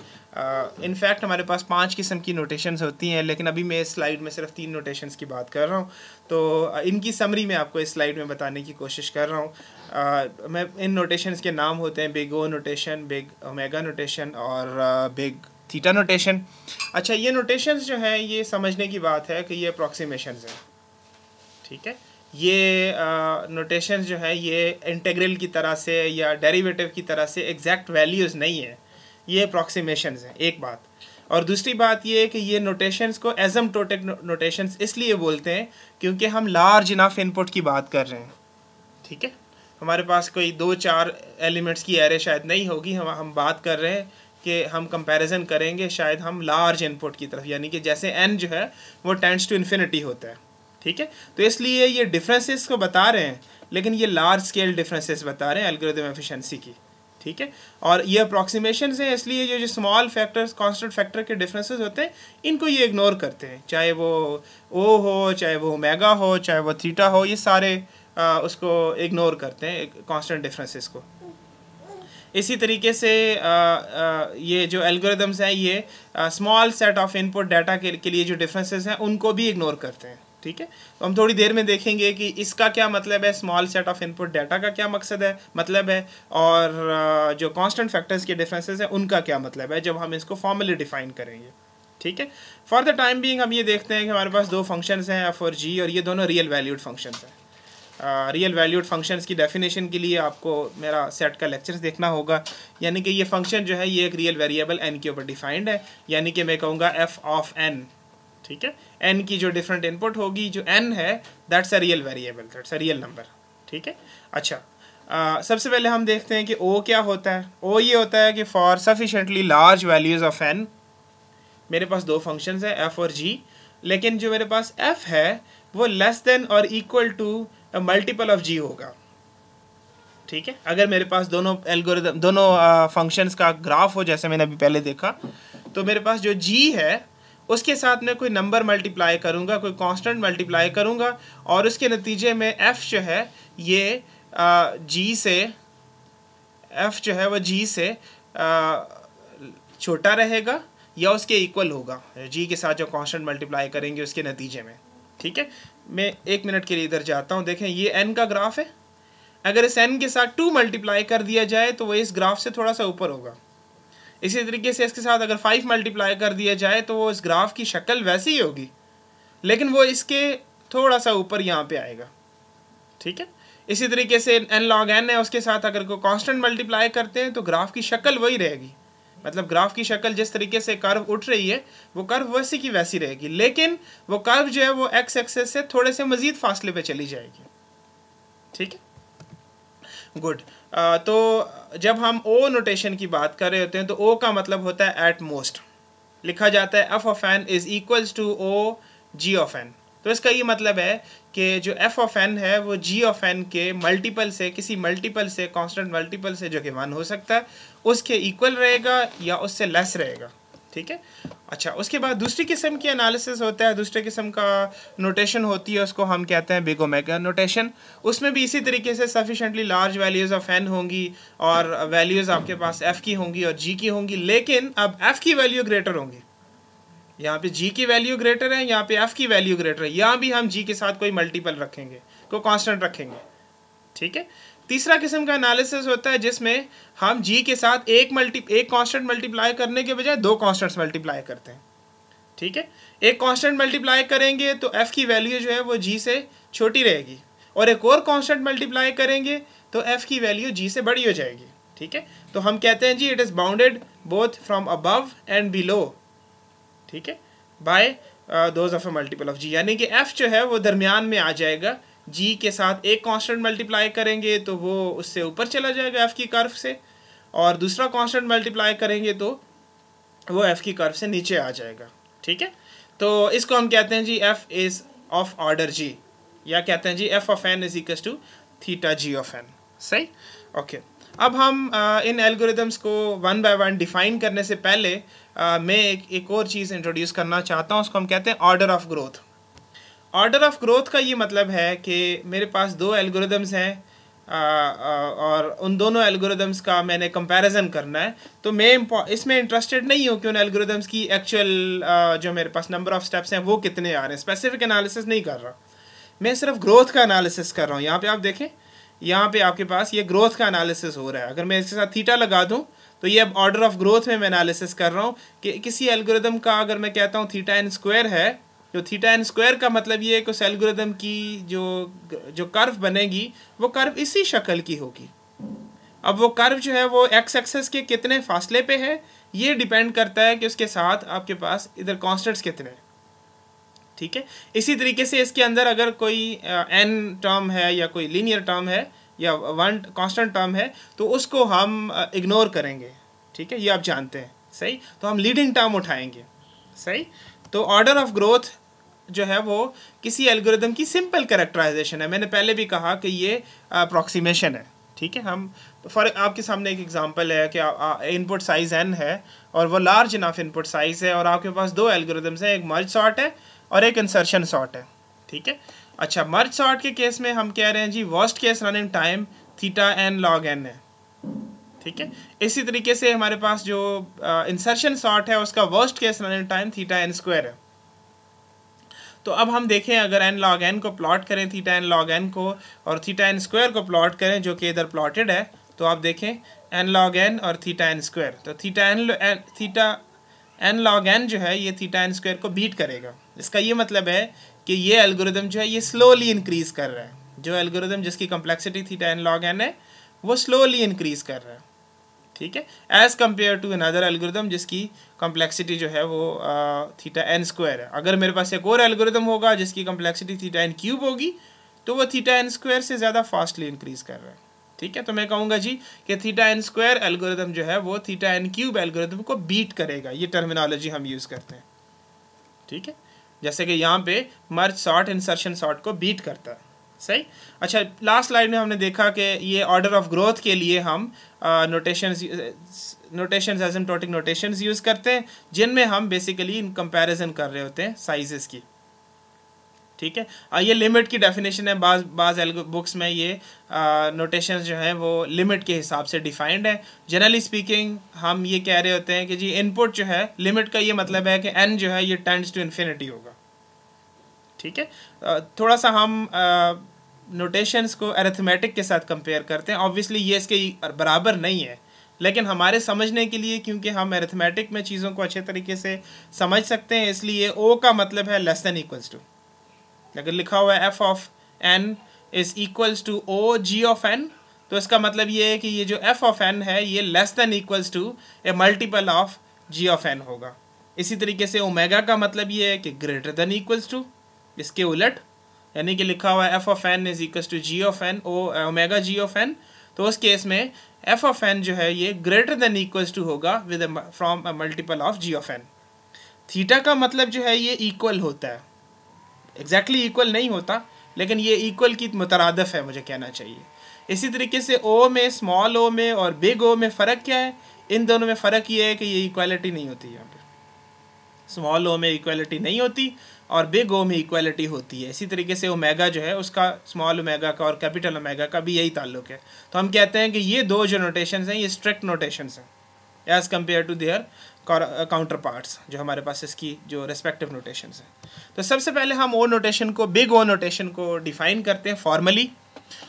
इनफैक्ट uh, हमारे पास पांच किस्म की नोटेशंस होती हैं लेकिन अभी मैं इस स्लाइड में सिर्फ तीन नोटेशंस की बात कर रहा हूँ तो uh, इनकी समरी मैं आपको इस स्लाइड में बताने की कोशिश कर रहा हूँ uh, मैं इन नोटेशंस के नाम होते हैं big O notation big omega notation और बिग थीटा नोटेशन अच्छा ये नोटेशंस जो हैं ये समझने की बात है कि ये अप्रॉक्सीमेशन हैं ठीक है ये नोटेशन जो है ये इंटेग्रल की तरह से या डेरिवेटिव की तरह से एग्जैक्ट वैल्यूज़ नहीं है ये अप्रॉक्सीमेशन हैं एक बात और दूसरी बात ये है कि ये नोटेशंस को एजम टोटेक नोटेशंस इसलिए बोलते हैं क्योंकि हम लार्ज इनाफ इनपुट की बात कर रहे हैं ठीक है हमारे पास कोई दो चार एलिमेंट्स की एरे शायद नहीं होगी हम हम बात कर रहे हैं कि हम कंपैरिजन करेंगे शायद हम लार्ज इनपुट की तरफ यानी कि जैसे एन जो है वो टेंस टू इन्फिनिटी होता है ठीक है तो इसलिए ये डिफरेंसेस को बता रहे हैं लेकिन ये लार्ज स्केल डिफरेंसेस बता रहे हैं एल्गोरिदम एफिशिएंसी की ठीक है और ये अप्रॉक्सीमेशन है इसलिए जो जो स्मॉल फैक्टर्स कांस्टेंट फैक्टर के डिफरेंसेस होते हैं इनको ये इग्नोर करते हैं चाहे वो ओ हो चाहे वो मेगा हो चाहे वो थीटा हो ये सारे आ, उसको इग्नोर करते हैं कॉन्सटेंट डिफरेंसेस को इसी तरीके से आ, आ, ये जो एल्गोरिदम्स हैं ये small set of input data के, के लिए जो डिफरेंसेस हैं उनको भी इग्नोर करते हैं ठीक है तो हम थोड़ी देर में देखेंगे कि इसका क्या मतलब है small set of input data का क्या मकसद है मतलब है और जो कांस्टेंट फैक्टर्स के डिफरेंसेस हैं उनका क्या मतलब है जब हम इसको फॉर्मली डिफाइन करेंगे ठीक है फॉर द टाइम बीइंग हम ये देखते हैं कि हमारे पास दो फंक्शंस हैं एफ और जी और ये दोनों रियल वैल्यूड फंक्शन हैं रियल वैल्यूड फंक्शंस की डेफिनेशन के लिए आपको मेरा सेट का लेक्चर देखना होगा यानी कि ये फंक्शन जो है ये एक रियल वेरिएबल एन के ऊपर डिफाइंड है यानी कि मैं कहूँगा एफ ऑफ एन ठीक है एन की जो डिफरेंट इनपुट होगी जो एन है that's a real variable that's a real number ठीक है अच्छा आ, सबसे पहले हम देखते हैं कि ओ क्या होता है ओ ये होता है कि for sufficiently large values of N मेरे पास दो फंक्शन हैं एफ और जी लेकिन जो मेरे पास एफ है वो लेस देन और equal to multiple of G होगा ठीक है अगर मेरे पास दोनों एल्गोरिदम दोनों फंक्शंस का ग्राफ हो जैसे मैंने अभी पहले देखा तो मेरे पास जो जी है उसके साथ में कोई नंबर मल्टीप्लाई करूँगा कोई कांस्टेंट मल्टीप्लाई करूँगा और उसके नतीजे में एफ़ जो है ये जी से एफ़ जो है वह जी से छोटा रहेगा या उसके इक्वल होगा जी के साथ जो कांस्टेंट मल्टीप्लाई करेंगे उसके नतीजे में ठीक है मैं एक मिनट के लिए इधर जाता हूँ देखें ये एन का ग्राफ है अगर इस एन के साथ टू मल्टीप्लाई कर दिया जाए तो वह इस ग्राफ से थोड़ा सा ऊपर होगा इसी तरीके से इसके साथ अगर फाइव मल्टीप्लाई कर दिया जाए तो वो इस ग्राफ की शक्ल वैसी ही होगी लेकिन वो इसके थोड़ा सा ऊपर यहाँ पे आएगा ठीक है इसी तरीके से एन लॉग एन है उसके साथ अगर को कांस्टेंट मल्टीप्लाई करते हैं तो ग्राफ की शक्ल वही रहेगी मतलब ग्राफ की शक्ल जिस तरीके से कर्व उठ रही है वो कर्व वैसी की वैसी रहेगी लेकिन वो कर्व जो है वो एक्स एक्सेस से थोड़े से मजीद फासले पे चली जाएगी ठीक है गुड तो जब हम ओ नोटेशन की बात कर रहे होते हैं तो ओ का मतलब होता है एट मोस्ट लिखा जाता है F of N is equals to O ji of N तो इसका ये मतलब है कि जो एफ ऑफ एन है वो जी ऑफ एन के मल्टीपल से किसी मल्टीपल से कांस्टेंट मल्टीपल से जो कि वन हो सकता है उसके इक्वल रहेगा या उससे लेस रहेगा ठीक है अच्छा उसके बाद दूसरी किस्म की एनालिसिस होता है दूसरे किस्म का नोटेशन होती है उसको हम कहते हैं बिग ओमेगा नोटेशन उसमें भी इसी तरीके से sufficiently large values of N होंगी और वैल्यूज़ आपके पास एफ़ की होंगी और जी की होंगी लेकिन अब एफ़ की वैल्यू ग्रेटर होंगी यहाँ पे जी की वैल्यू ग्रेटर है यहाँ पे एफ़ की वैल्यू ग्रेटर है यहाँ भी हम जी के साथ कोई मल्टीपल रखेंगे कोई कॉन्स्टेंट रखेंगे ठीक है तीसरा किस्म का एनालिसिस होता है जिसमें हम जी के साथ एक मल्टी एक कांस्टेंट मल्टीप्लाई करने के बजाय दो कांस्टेंट्स मल्टीप्लाई करते हैं ठीक है एक कांस्टेंट मल्टीप्लाई करेंगे तो एफ़ की वैल्यू जो है वो जी से छोटी रहेगी और एक और कांस्टेंट मल्टीप्लाई करेंगे तो एफ़ की वैल्यू जी से बड़ी हो जाएगी ठीक है तो हम कहते हैं G it is bounded both from above and below ठीक है by those of a multiple of G यानी कि एफ़ जो है वो दरमियान में आ जाएगा जी के साथ एक कांस्टेंट मल्टीप्लाई करेंगे तो वो उससे ऊपर चला जाएगा एफ़ की कर्व से और दूसरा कांस्टेंट मल्टीप्लाई करेंगे तो वो एफ़ की कर्व से नीचे आ जाएगा ठीक है तो इसको हम कहते हैं G F is of order G या कहते हैं G F of N is equal to theta ji of N सही ओके अब हम आ, इन एल्गोरिदम्स को वन बाय वन डिफाइन करने से पहले आ, मैं एक, एक और चीज़ इंट्रोड्यूस करना चाहता हूँ उसको हम कहते हैं order of growth order of growth का ये मतलब है कि मेरे पास दो एल्गोरिदम्स हैं और उन दोनों एल्गोरिदम्स का मैंने कंपैरिजन करना है तो मैं इसमें इंटरेस्टेड नहीं हूँ कि उन एल्गोरिदम्स की एक्चुअल जो मेरे पास नंबर ऑफ स्टेप्स हैं वो कितने आ रहे हैं स्पेसिफिक एनालिसिस नहीं कर रहा मैं सिर्फ ग्रोथ का एनालिसिस कर रहा हूँ यहाँ पे आप देखें यहाँ पे आपके पास ये ग्रोथ का एनालिसिस हो रहा है अगर मैं इसके साथ थीटा लगा दूँ तो ये अब ऑर्डर ऑफ ग्रोथ में मैं एनालिसिस कर रहा हूँ कि किसी एल्गोरिदम का अगर मैं कहता हूँ थीटा एन स्क्वायर है जो थीटा एन स्क्वायर का मतलब ये है कि की जो जो कर्व बनेगी वो कर्व इसी शक्ल की होगी अब वो कर्व जो है वो एक्स एक्सेस के कितने फासले पे है ये डिपेंड करता है कि उसके साथ आपके पास इधर कॉन्स्टेंट्स कितने हैं ठीक है इसी तरीके से इसके अंदर अगर कोई एन टर्म है या कोई लीनियर टर्म है या वन कॉन्स्टेंट टर्म है तो उसको हम इग्नोर करेंगे ठीक है ये आप जानते हैं सही तो हम लीडिंग टर्म उठाएंगे सही तो ऑर्डर ऑफ ग्रोथ जो है वो किसी एल्गोरिदम की सिंपल करेक्टराइजेशन है मैंने पहले भी कहा कि ये अप्रॉक्सीमेशन uh, है ठीक है हम फॉर तो आपके सामने एक एग्जांपल है कि इनपुट साइज़ एन है और वो लार्ज इनाफ इनपुट साइज़ है और आपके पास दो एल्गोरिदम्स हैं एक मर्ज सॉर्ट है और एक इंसर्शन सॉर्ट है ठीक है अच्छा मर्ज सॉर्ट के केस में हम कह रहे हैं G worst case running time theta N log N है ठीक है इसी तरीके से हमारे पास जो इंसर्शन शॉर्ट है उसका worst case running time theta N square है तो अब हम देखें अगर एन लॉग एन को प्लॉट करें थीटा एन लॉग एन को और थीटा एन स्क्वायर को प्लॉट करें जो कि इधर प्लॉटेड है तो आप देखें एन लॉग एन और थीटा एन स्क्वायर तो theta N theta N log N जो है ये थीटा एन स्क्वायर को बीट करेगा इसका ये मतलब है कि ये एल्गोरिदम जो है ये स्लोली इंक्रीज़ कर रहा है जो एल्गोरिदम जिसकी complexity theta N log N है वो स्लोली इंक्रीज़ कर रहा है ठीक है as compare to another algorithm जिसकी कम्प्लेक्सिटी जो है वो थीटा एन स्क्वायर है अगर मेरे पास एक और एलगोरिदम होगा जिसकी कम्प्लेक्सिटी थीटा एन क्यूब होगी तो वो थीटा एन स्क्वायर से ज़्यादा फास्टली इंक्रीज़ कर रहा है ठीक है तो मैं कहूँगा जी कि थीटा एन स्क्वायर एलगोरिदम जो है वो थीटा एन क्यूब एलगोरिदम को बीट करेगा ये टर्मिनोलॉजी हम यूज़ करते हैं ठीक है जैसे कि यहाँ पे मर्ज सॉर्ट इंसर्शन शॉर्ट को बीट करता है सही अच्छा लास्ट स्लाइड में हमने देखा कि ये ऑर्डर ऑफ ग्रोथ के लिए हम नोटेशंस नोटेशंस टोटिक नोटेशन यूज़ करते हैं जिनमें हम बेसिकली इन कंपेरिजन कर रहे होते हैं साइजेस की ठीक है और ये लिमिट की डेफिनेशन है बाज बाज बुक्स में ये नोटेशन uh, जो हैं वो लिमिट के हिसाब से डिफाइंड है जनरली स्पीकिंग हम ये कह रहे होते हैं कि जी इनपुट जो है लिमिट का ये मतलब है कि एन जो है ये टेंड्स टू इन्फिनिटी होगा ठीक है uh, थोड़ा सा हम uh, नोटेशंस को एरेथमेटिक के साथ कंपेयर करते हैं ऑब्वियसली ये इसके बराबर नहीं है लेकिन हमारे समझने के लिए क्योंकि हम एरेथमेटिक में चीज़ों को अच्छे तरीके से समझ सकते हैं इसलिए ओ का मतलब है लेस देन इक्वल्स टू अगर लिखा हुआ है F of N is equals to O ji of N तो इसका मतलब ये है कि ये जो एफ ऑफ एन है ये less than equals to a multiple of g of n होगा इसी तरीके से ओमेगा का मतलब ये है कि ग्रेटर देन इक्वल्स टू इसके उलट यानी कि लिखा हुआ है F of N is equals to g of n O omega g of N तो उस केस में एफ ऑफ एन जो है ये ग्रेटर देन इक्वल टू होगा with from a multiple of g of n theta का मतलब जो है ये इक्वल होता है एग्जैक्टली exactly इक्वल नहीं होता लेकिन ये इक्वल की मुतरदफ़ है मुझे कहना चाहिए इसी तरीके से ओ में स्मॉल ओ में और बिग ओ में फ़र्क क्या है इन दोनों में फ़र्क ये है कि ये इक्वालिटी नहीं होती यहाँ पर स्मॉल ओ में इक्वालिटी नहीं होती और बिग ओ में इक्वलिटी होती है इसी तरीके से ओमेगा जो है उसका स्मॉल ओमेगा का और कैपिटल ओमेगा का भी यही ताल्लुक है तो हम कहते हैं कि ये दो जो नोटेशन हैं ये स्ट्रिक्ट नोटेशन हैं as compare to their counterparts जो हमारे पास इसकी जो रेस्पेक्टिव नोटेशन हैं तो सबसे पहले हम ओ नोटेशन को बिग ओ नोटेशन को डिफाइन करते हैं फॉर्मली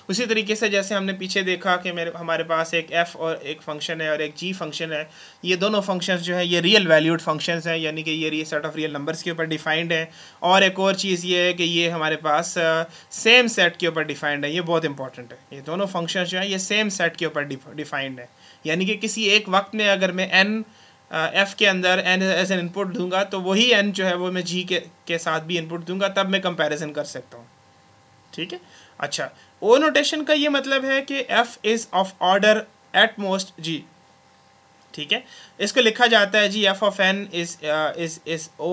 उसी तरीके से जैसे हमने पीछे देखा कि मेरे हमारे पास एक एफ़ और एक फंक्शन है और एक जी फंक्शन है ये दोनों फंक्शन जो है ये रियल वैल्यूड फंक्शन हैं यानी कि ये सेट ऑफ़ रियल नंबर्स के ऊपर डिफाइंड है और एक और चीज़ ये है कि ये हमारे पास सेम सेट के ऊपर डिफाइंड है ये बहुत इंपॉर्टेंट है ये दोनों फंक्शन जो है ये सेम सेट के ऊपर डिफाइंड है यानी कि किसी एक वक्त में अगर मैं एन एफ़ uh, के अंदर एन एज एन इनपुट दूंगा तो वही एन जो है वो मैं जी के के साथ भी इनपुट दूंगा तब मैं कंपैरिजन कर सकता हूँ ठीक है अच्छा ओ नोटेशन का ये मतलब है कि f is of order at most g ठीक है इसको लिखा जाता है g f of N is is is O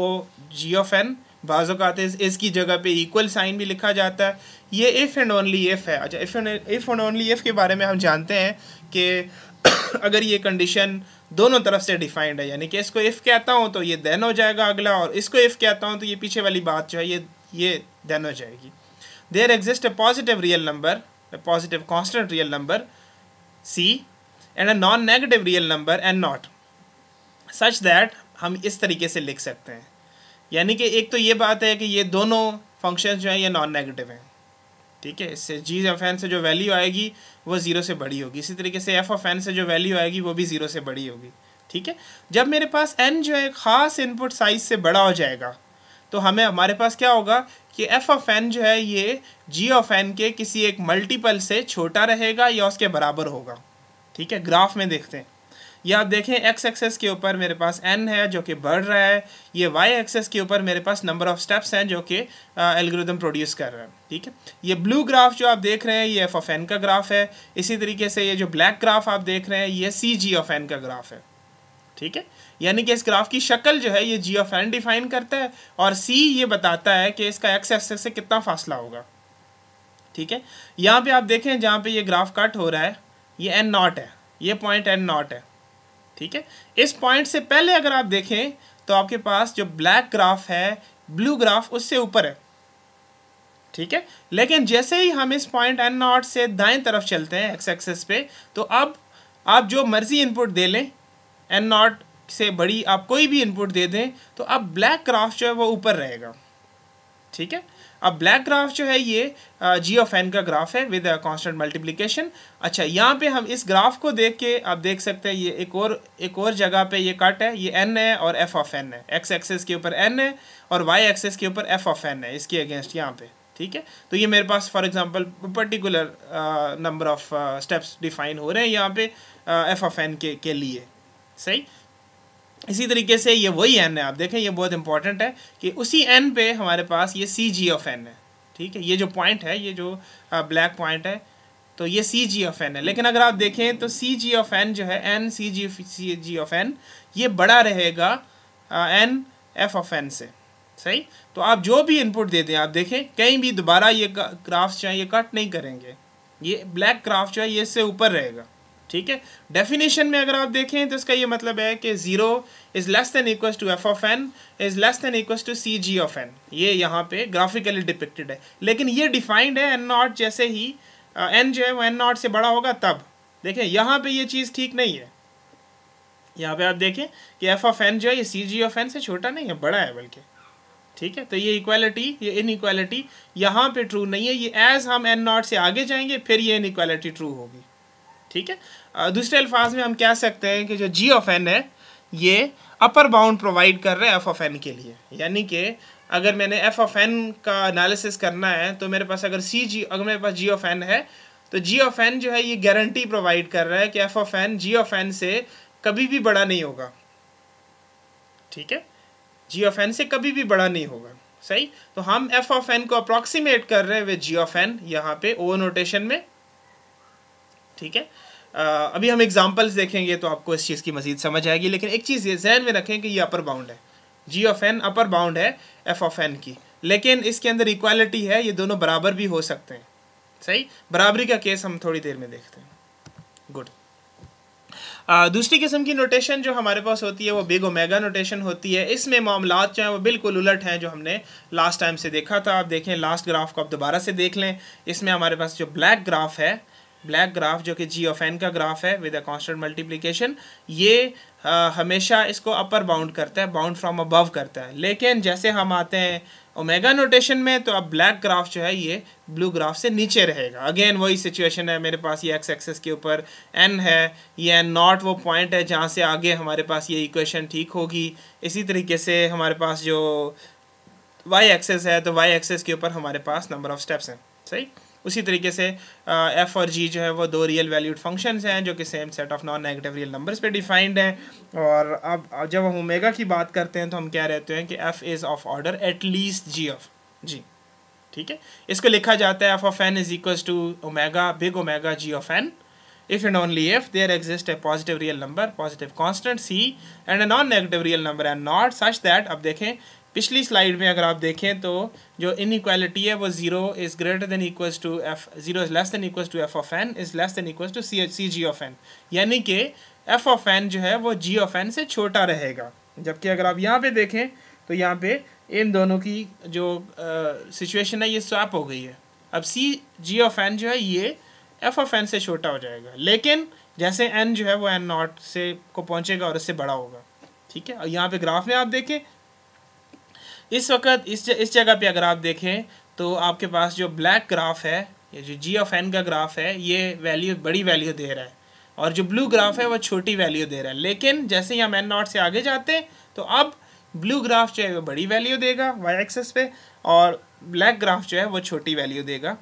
ji of n बाज़ अवत इस इसकी जगह पे इक्वल साइन भी लिखा जाता है ये इफ़ एंड ओनली एफ़ है अच्छा if and if and only if के बारे में हम जानते हैं कि अगर ये कंडीशन दोनों तरफ से डिफाइंड है यानी कि इसको इफ़ कहता हूँ तो ये देन हो जाएगा अगला और इसको इफ़ कहता हूँ तो ये पीछे वाली बात जो है ये ये देन हो जाएगी there exists a positive real number, a positive constant real number, c, and a non-negative real number and not, such that हम इस तरीके से लिख सकते हैं यानी कि एक तो ये बात है कि ये दोनों फंक्शन जो हैं ये नॉन नेगेटिव हैं ठीक है इससे जी एफ एन से जो वैल्यू आएगी वो ज़ीरो से बड़ी होगी इसी तरीके से एफ ऑफ एन से जो वैल्यू आएगी वो भी ज़ीरो से बड़ी होगी ठीक है जब मेरे पास एन जो है ख़ास इनपुट साइज से बड़ा हो जाएगा तो हमें हमारे पास क्या होगा कि एफ ऑफ एन जो है ये जी ऑफ एन के किसी एक मल्टीपल से छोटा रहेगा या उसके बराबर होगा ठीक है ग्राफ में देखते हैं या आप देखें एक्स एक्सेस के ऊपर मेरे पास एन है जो कि बढ़ रहा है ये वाई एक्सेस के ऊपर मेरे पास नंबर ऑफ स्टेप्स हैं जो कि एल्गोरिदम प्रोड्यूस कर रहे हैं ठीक है ये ब्लू ग्राफ जो आप देख रहे हैं ये एफ ऑफ एन का ग्राफ है इसी तरीके से ये जो ब्लैक ग्राफ आप देख रहे हैं ये सी जी ऑफ एन का ग्राफ है ठीक है यानी कि इस ग्राफ की शक्ल जो है ये जी ऑफ एन डिफाइन करता है और सी ये बताता है कि इसका एक्स एक्सेस से कितना फासला होगा ठीक है यहाँ पे आप देखें जहाँ पे ये ग्राफ कट हो रहा है ये एन नॉट है ये पॉइंट एन नॉट है ठीक है इस पॉइंट से पहले अगर आप देखें तो आपके पास जो ब्लैक ग्राफ है ब्लू ग्राफ उससे ऊपर है ठीक है लेकिन जैसे ही हम इस पॉइंट एन नॉट से दाएं तरफ चलते हैं एक्स एक्सेस पे तो अब आप जो मर्जी इनपुट दे लें एन नॉट से बड़ी आप कोई भी इनपुट दे दें तो अब ब्लैक ग्राफ जो है वो ऊपर रहेगा ठीक है अब ब्लैक ग्राफ जो है ये जी ऑफ एन का ग्राफ है विद कांस्टेंट मल्टीप्लिकेशन अच्छा यहाँ पे हम इस ग्राफ को देख के आप देख सकते हैं ये एक और एक और जगह पे ये कट है ये एन है और एफ ऑफ एन है एक्स एक्सेस के ऊपर एन है और वाई एक्सेस के ऊपर एफ ऑफ एन है इसके अगेंस्ट यहाँ पे ठीक है तो ये मेरे पास for example particular number of steps define हो रहे हैं यहाँ पे एफ ऑफ एन के लिए सही इसी तरीके से ये वही एन है आप देखें ये बहुत इंपॉर्टेंट है कि उसी एन पे हमारे पास ये सी जी ऑफ एन है ठीक है ये जो पॉइंट है ये जो ब्लैक पॉइंट है तो ये सी जी ऑफ एन है लेकिन अगर आप देखें तो सी जी ऑफ एन जो है n c g c g of n ये बड़ा रहेगा एन एफ ऑफ एन से सही तो आप जो भी इनपुट देते हैं आप देखें कहीं भी दोबारा ये ग्राफ्स जो ये कट नहीं करेंगे ये ब्लैक क्राफ्ट जो है ये इससे ऊपर रहेगा ठीक है डेफिनेशन में अगर आप देखें तो इसका ये मतलब है कि zero is less than equal to f of N is less than equal to c g of n ये यहाँ पे ग्राफिकली डिपिक्टेड है लेकिन ये डिफाइंड है एन नॉट जैसे ही एन uh, जो है वो एन नॉट से बड़ा होगा तब देखें यहाँ पे ये चीज़ ठीक नहीं है यहाँ पे आप देखें कि एफ ऑफ एन जो है ये सी जी ऑफ एन से छोटा नहीं है बड़ा है बल्कि ठीक है तो ये इक्वालिटी ये इन इक्वालिटी यहाँ पर ट्रू नहीं है ये एज हम एन नॉट से आगे जाएंगे फिर ये इन इक्वालिटी ट्रू होगी ठीक है दूसरे अल्फाज में हम कह सकते हैं कि जो जी ऑफ एन है ये अपर बाउंड प्रोवाइड कर रहा है एफ ऑफ एन के लिए यानी कि अगर मैंने एफ ऑफ एन का एनालिसिस करना है तो मेरे पास अगर सी जी अगर मेरे पास जी ऑफ एन है तो जी ऑफ एन जो है ये गारंटी प्रोवाइड कर रहा है कि f of n g of n से कभी भी बड़ा नहीं होगा ठीक है जी ऑफ एन से कभी भी बड़ा नहीं होगा सही तो हम एफ ऑफ एन को अप्रोक्सीमेट कर रहे हैं वे जी ऑफ एन यहाँ पे ओ नोटेशन में ठीक है आ, अभी हम एग्जाम्पल्स देखेंगे तो आपको इस चीज़ की मजीद समझ आएगी लेकिन एक चीज़ ये जहन में रखें कि ये अपर बाउंड है g of n upper bound है एफ ऑफ एन की लेकिन इसके अंदर इक्वालिटी है ये दोनों बराबर भी हो सकते हैं सही बराबरी का केस हम थोड़ी देर में देखते हैं गुड दूसरी किस्म की नोटेशन जो हमारे पास होती है वो बिग ओमेगा नोटेशन होती है इसमें मामला जो हैं वो बिल्कुल उलट हैं जो हमने लास्ट टाइम से देखा था आप देखें लास्ट ग्राफ को आप दोबारा से देख लें इसमें हमारे पास जो ब्लैक ग्राफ है ब्लैक ग्राफ जो कि जी ऑफ एन का ग्राफ है विद अ कांस्टेंट मल्टीप्लिकेशन ये आ, हमेशा इसको अपर बाउंड करता है बाउंड फ्रॉम अबव करता है लेकिन जैसे हम आते हैं ओमेगा नोटेशन में तो अब ब्लैक ग्राफ जो है ये ब्लू ग्राफ से नीचे रहेगा अगेन वही सिचुएशन है मेरे पास ये एक्स एक्सेस के ऊपर एन है ये एन नॉट वो पॉइंट है जहाँ से आगे हमारे पास ये इक्वेशन ठीक होगी इसी तरीके से हमारे पास जो वाई एक्सेस है तो वाई एक्सेस के ऊपर हमारे पास नंबर ऑफ स्टेप्स हैं सही उसी तरीके से एफ और जी जो है वो दो रियल वैल्यूड फंक्शंस हैं जो कि same set of non negative real numbers पे डिफाइंड हैं और अब जब हम ओमेगा की बात करते हैं तो हम क्या रहते हैं कि f is of order at least g of g ठीक है इसको लिखा जाता है F of N is equal to omega big omega g of n if and only if there exist a positive real number positive constant c and a non negative real number and not such that अब देखें पिछली slide में अगर आप देखें तो जो inequality है वो zero is greater than equals to f zero is less than equals to f of N is less than equals to c c g of n यानी कि एफ ऑफ एन जो है वो जी ऑफ एन से छोटा रहेगा जबकि अगर आप यहाँ पे देखें तो यहाँ पे इन दोनों की जो सिचुएशन है ये स्वैप हो गई है अब सी जी ऑफ एन जो है ये एफ ऑफ एन से छोटा हो जाएगा लेकिन जैसे एन जो है वो एन नॉट से को पहुँचेगा और उससे बड़ा होगा ठीक है और यहाँ पे ग्राफ में आप देखें इस वक्त इस ज, इस जगह पे अगर आप देखें तो आपके पास जो ब्लैक ग्राफ है ये जो जी ऑफ एन का ग्राफ है ये वैल्यू बड़ी वैल्यू दे रहा है और जो ब्लू ग्राफ है वो छोटी वैल्यू दे रहा है लेकिन जैसे ही हम एन नॉट से आगे जाते हैं तो अब ब्लू ग्राफ जो है वो बड़ी वैल्यू देगा वाई एक्सेस पे और ब्लैक ग्राफ जो है वो छोटी वैल्यू देगा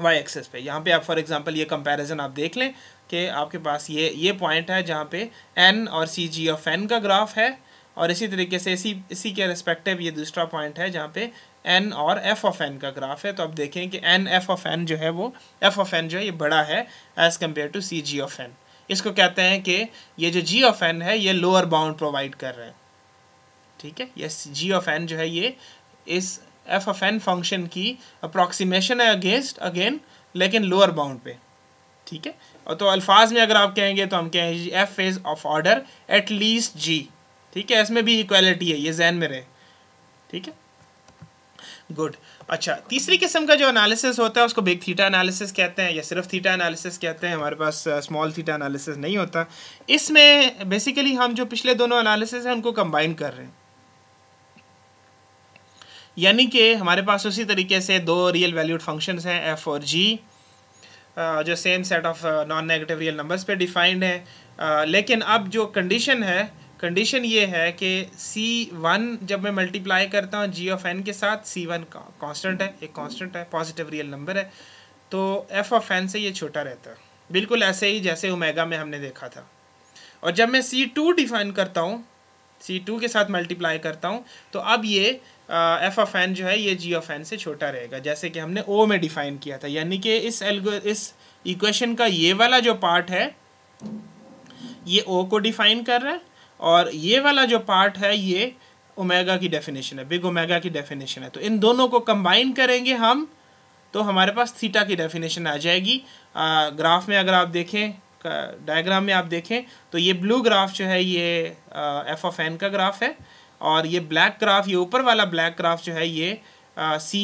वाई एक्सेस पे यहाँ पे आप फॉर एग्जांपल ये कंपैरिजन आप देख लें कि आपके पास ये ये पॉइंट है जहाँ पे एन और सी जी ऑफ एन का ग्राफ है और इसी तरीके से इसी इसी के रेस्पेक्टिव ये दूसरा पॉइंट है जहाँ पे एन और एफ ऑफ एन का ग्राफ है तो आप देखें कि एन एफ ऑफ एन जो है वो एफ ऑफ एन जो है ये बड़ा है as compare to c g of n इसको कहते हैं कि ये जो जी ऑफ एन है ये लोअर बाउंड प्रोवाइड कर रहे हैं ठीक है ये जी ऑफ एन जो है ये इस एफ ऑफ एन फंक्शन की अप्रॉक्सीमेशन है अगेंस्ट अगेन लेकिन लोअर बाउंड पे ठीक है और तो अल्फाज में अगर आप कहेंगे तो हम कहेंगे f is of order at least g ठीक है इसमें भी इक्वालिटी है ये जहन में रहे ठीक है गुड अच्छा तीसरी किस्म का जो एनालिसिस होता है उसको बिग थीटा एनालिसिस कहते हैं या सिर्फ थीटा एनालिसिस कहते हैं हमारे पास स्मॉल थीटा एनालिसिस नहीं होता इसमें बेसिकली हम जो पिछले दोनों एनालिसिस हैं उनको कंबाइन कर रहे हैं यानी कि हमारे पास उसी तरीके से दो रियल वैल्यूड फंक्शंस हैं एफ और जी uh, जो same set of non negative real numbers पे डिफाइंड है uh, लेकिन अब जो कंडीशन है कंडीशन ये है कि सी वन जब मैं मल्टीप्लाई करता हूँ g ऑफ n के साथ सी वन कॉन्स्टेंट है एक कॉन्स्टेंट है पॉजिटिव रियल नंबर है तो एफ ऑफ एन से ये छोटा रहता है बिल्कुल ऐसे ही जैसे ओमेगा में हमने देखा था और जब मैं सी टू डिफाइन करता हूँ सी टू के साथ मल्टीप्लाई करता हूँ तो अब ये एफ ऑफ एन जो है ये जी ऑफ एन से छोटा रहेगा जैसे कि हमने ओ में डिफाइन किया था यानी कि इस एल्गो इस इक्वेशन का ये वाला जो पार्ट है ये ओ को डिफाइन कर रहा है और ये वाला जो पार्ट है ये ओमेगा की डेफिनेशन है बिग ओमेगा की डेफिनेशन है तो इन दोनों को कंबाइन करेंगे हम तो हमारे पास थीटा की डेफिनेशन आ जाएगी आ, ग्राफ में अगर आप देखें डायग्राम में आप देखें तो ये ब्लू ग्राफ जो है ये एफ ऑफ एन का ग्राफ है और ये ब्लैक ग्राफ ये ऊपर वाला ब्लैक ग्राफ जो है ये c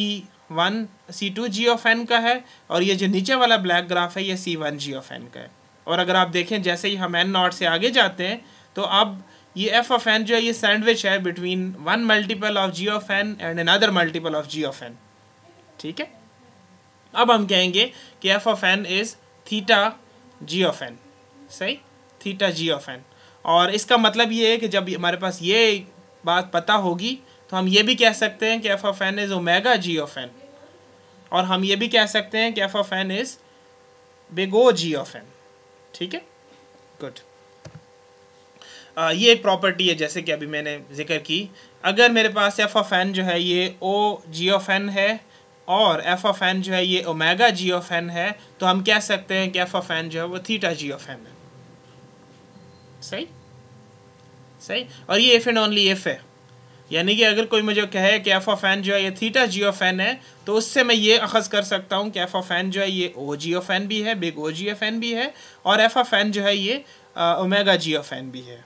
one c two g of n का है और ये जो नीचे वाला ब्लैक ग्राफ है ये c one g of n का है और अगर आप देखें जैसे ही हम एन नॉट से आगे जाते हैं तो अब ये एफ ऑफ एन जो है ये सैंडविच है between one multiple of g of n and another multiple of g of n ठीक है अब हम कहेंगे कि f of N is theta ji of N सही थीटा जी ऑफ एन और इसका मतलब ये है कि जब हमारे पास ये बात पता होगी तो हम ये भी कह सकते हैं कि f of N is omega g of n और हम ये भी कह सकते हैं कि f of N is big O g of n ठीक है गुड ये एक प्रॉपर्टी है जैसे कि अभी मैंने जिक्र की अगर मेरे पास एफ ऑफ एन जो है ये ओ जी ऑफ एन है और एफ ऑफ एन जो है ये ओमेगा जी ऑफ एन है तो हम कह सकते हैं कि एफ ऑफ एन जो है वो थीटा जी ऑफ एन है सही सही और ये एफ एंड ओनली एफ है यानी कि अगर कोई मुझे कहे कि एफ ऑफ एन जो है ये थीटा जी ऑफ एन है तो उससे मैं ये अखज़ कर सकता हूँ कि एफ ऑफ एन जो है ये ओ जी ऑफ एन भी है big O ji of n भी है और एफ ऑफ एन जो है ये ओमेगा जी ऑफ एन भी है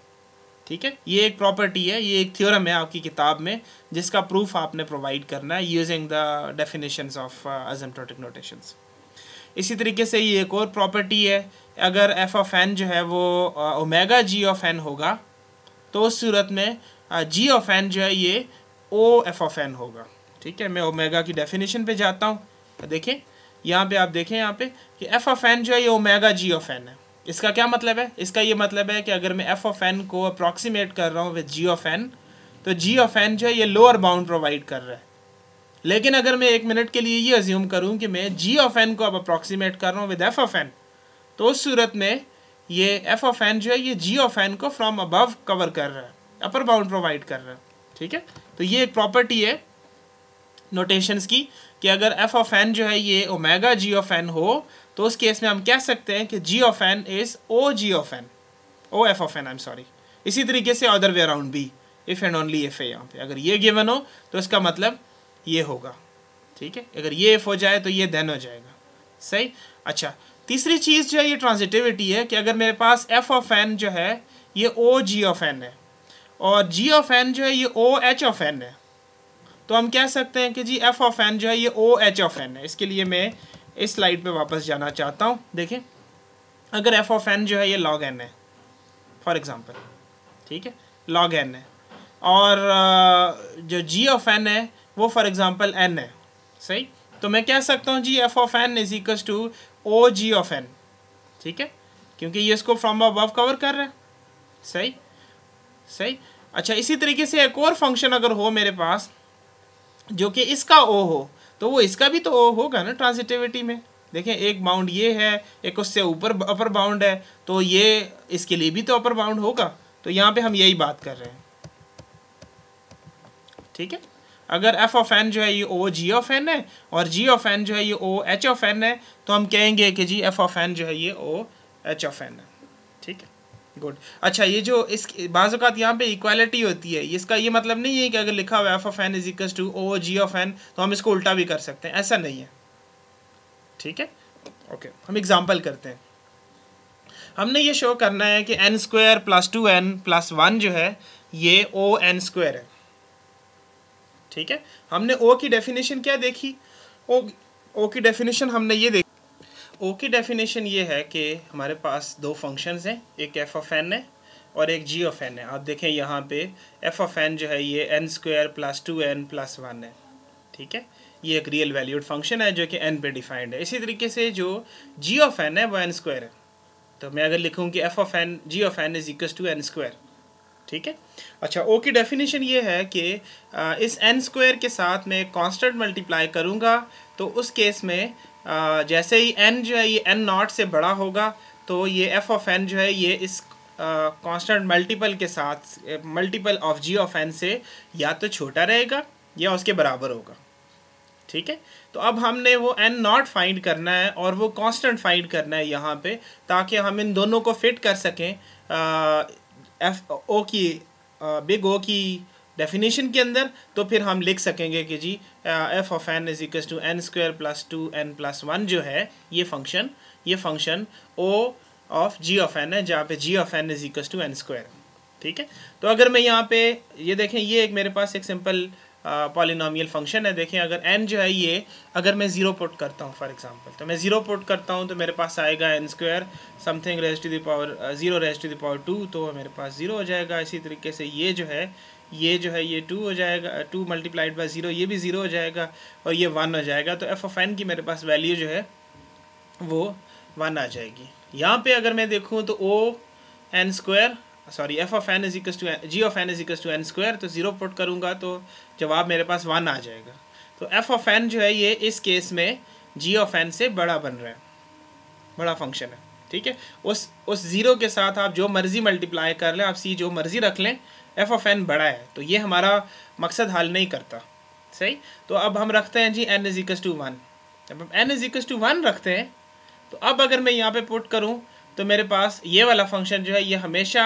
ठीक है ये एक प्रॉपर्टी है ये एक थ्योरम है आपकी किताब में जिसका प्रूफ आपने प्रोवाइड करना है using the definition of asymptotic notation इसी तरीके से ये एक और प्रॉपर्टी है अगर एफ ऑफ एन जो है वो ओमेगा जी ऑफ एन होगा तो उस सूरत में जी ऑफ एन जो है ये ओ एफ ऑफ एन होगा ठीक है मैं ओमेगा की डेफिनेशन पे जाता हूँ देखें यहाँ पे आप देखें यहाँ पे कि एफ ऑफ एन जो है ये ओमेगा जी ऑफ एन है इसका क्या मतलब है इसका ये मतलब है कि अगर मैं एफ ऑफ एन को अप्रोक्सीमेट कर रहा हूँ विद जी ऑफ एन तो जी ऑफ एन जो है ये लोअर बाउंड प्रोवाइड कर रहा है लेकिन अगर मैं एक मिनट के लिए ये अज्यूम करूँ कि मैं जी ऑफ एन को अब अप्रोक्सीमेट कर रहा हूँ विद एफ ऑफ एन तो उस सूरत में ये एफ ऑफ एन जो है ये जी ऑफ एन को फ्रॉम अबव कवर कर रहा है अपर बाउंड प्रोवाइड कर रहा है ठीक है तो ये एक प्रॉपर्टी है नोटेशंस की कि अगर एफ ऑफ एन जो है ये ओमेगा जी ऑफ एन हो तो उस केस में हम कह सकते हैं कि g of N is O ji of n O f of n I am sorry इसी तरीके से other way around b if and only if a यहाँ पे अगर ये गिवन हो तो इसका मतलब ये होगा ठीक है अगर ये एफ हो जाए तो ये देन हो जाएगा सही अच्छा तीसरी चीज़ जो है ये ट्रांजिटिविटी है कि अगर मेरे पास एफ ऑफ एन जो है ये ओ जी ऑफ एन है और जी ऑफ एन जो है ये ओ एच ऑफ एन है तो हम कह सकते हैं कि जी एफ ऑफ एन जो है ये ओ एच ऑफ एन है इसके लिए मैं इस स्लाइड पे वापस जाना चाहता हूँ देखें अगर एफ ऑफ एन जो है ये लॉग एन है फॉर एग्ज़ाम्पल ठीक है लॉग एन है और जो जी ऑफ एन है वो फॉर एग्ज़ाम्पल एन है सही तो मैं कह सकता हूँ g f of N is equals to O ji of n ठीक है क्योंकि ये इसको फ्रॉम अबव कवर कर रहा है सही सही अच्छा इसी तरीके से एक और फंक्शन अगर हो मेरे पास जो कि इसका ओ हो तो वो इसका भी तो होगा ना ट्रांसिटिविटी में देखें एक बाउंड ये है एक उससे ऊपर अपर बाउंड है तो ये इसके लिए भी तो अपर बाउंड होगा तो यहाँ पे हम यही बात कर रहे हैं ठीक है अगर एफ ऑफ एन जो है ये ओ जी ऑफ एन है और जी ऑफ एन जो है ये ओ एच ऑफ एन है तो हम कहेंगे कि जी एफ ऑफ एन जो है ये ओ एच ऑफ एन है गुड अच्छा ये जो इस बाज़ात यहाँ पे इक्वालिटी होती है इसका ये मतलब नहीं है कि अगर लिखा हुआ f of N is equal to O ji of N तो हम इसको उल्टा भी कर सकते हैं ऐसा नहीं है ठीक है ओके हम एग्ज़ाम्पल करते हैं हमने ये शो करना है कि n square plus two n plus one जो है ये ओ एन स्क्वायर है ठीक है हमने ओ की डेफिनेशन क्या देखी ओ ओ की डेफिनेशन हमने ये देखी ओ की डेफिनेशन ये है कि हमारे पास दो फंक्शंस हैं एक एफ ऑफ एन है और एक जी ऑफ एन है आप देखें यहाँ पे एफ ऑफ एन जो है ये N square plus two n plus one है ठीक है ये एक रियल वैल्यूड फंक्शन है जो कि एन पे डिफाइंड है इसी तरीके से जो जी ऑफ एन है वो एन स्क्वायर है तो मैं अगर लिखूँ कि f of n g of N is equal to N square ठीक है अच्छा ओ की डेफिनेशन ये है कि इस एन स्क्वायर के साथ मैं कॉन्स्टेंट मल्टीप्लाई करूँगा तो उस केस में जैसे ही एन जो है ये एन नॉट से बड़ा होगा तो ये एफ ऑफ एन जो है ये इस कांस्टेंट मल्टीपल के साथ multiple of g of n से या तो छोटा रहेगा या उसके बराबर होगा ठीक है तो अब हमने वो एन नॉट फाइंड करना है और वो कांस्टेंट फाइंड करना है यहाँ पे ताकि हम इन दोनों को फिट कर सकें एफ ओ की बिग ओ की डेफिनेशन के अंदर तो फिर हम लिख सकेंगे कि g f of N is equal to N square plus two n plus one जो है ये फंक्शन ये function O of g of N है जहाँ पे g of N is equal to N square ठीक है तो अगर मैं यहाँ पे ये देखें ये एक मेरे पास एक सिंपल पॉलिनोमियल uh, फंक्शन है देखें अगर एन जो है ये अगर मैं ज़ीरो पुट करता हूँ फॉर एग्जांपल तो मैं ज़ीरो पुट करता हूँ तो मेरे पास आएगा n square something raised to power zero raised to power two तो मेरे पास ज़ीरो हो जाएगा इसी तरीके से ये जो है ये जो है ये टू हो जाएगा टू मल्टीप्लाइड बाई ज़ीरो ये भी ज़ीरो हो जाएगा और ये वन हो जाएगा तो एफ ऑफ एन की मेरे पास वैल्यू जो है वो वन आ जाएगी यहाँ पे अगर मैं देखूँ तो O n square sorry f of N is equals to g of N is equals to N square तो ज़ीरो पुट करूँगा तो जवाब मेरे पास वन आ जाएगा तो एफ ऑफ एन जो है ये इस केस में जी ऑफ एन से बड़ा बन रहा है बड़ा फंक्शन है ठीक है उस उस ज़ीरो के साथ आप जो मर्ज़ी मल्टीप्लाई कर लें आप सी जो मर्ज़ी रख लें एफ ऑफ एन बड़ा है तो ये हमारा मकसद हाल नहीं करता सही तो अब हम रखते हैं जी एन इजिकस टू वन जब हम एन इजिकस टू वन रखते हैं तो अब अगर मैं यहाँ पे पुट करूँ तो मेरे पास ये वाला फंक्शन जो है ये हमेशा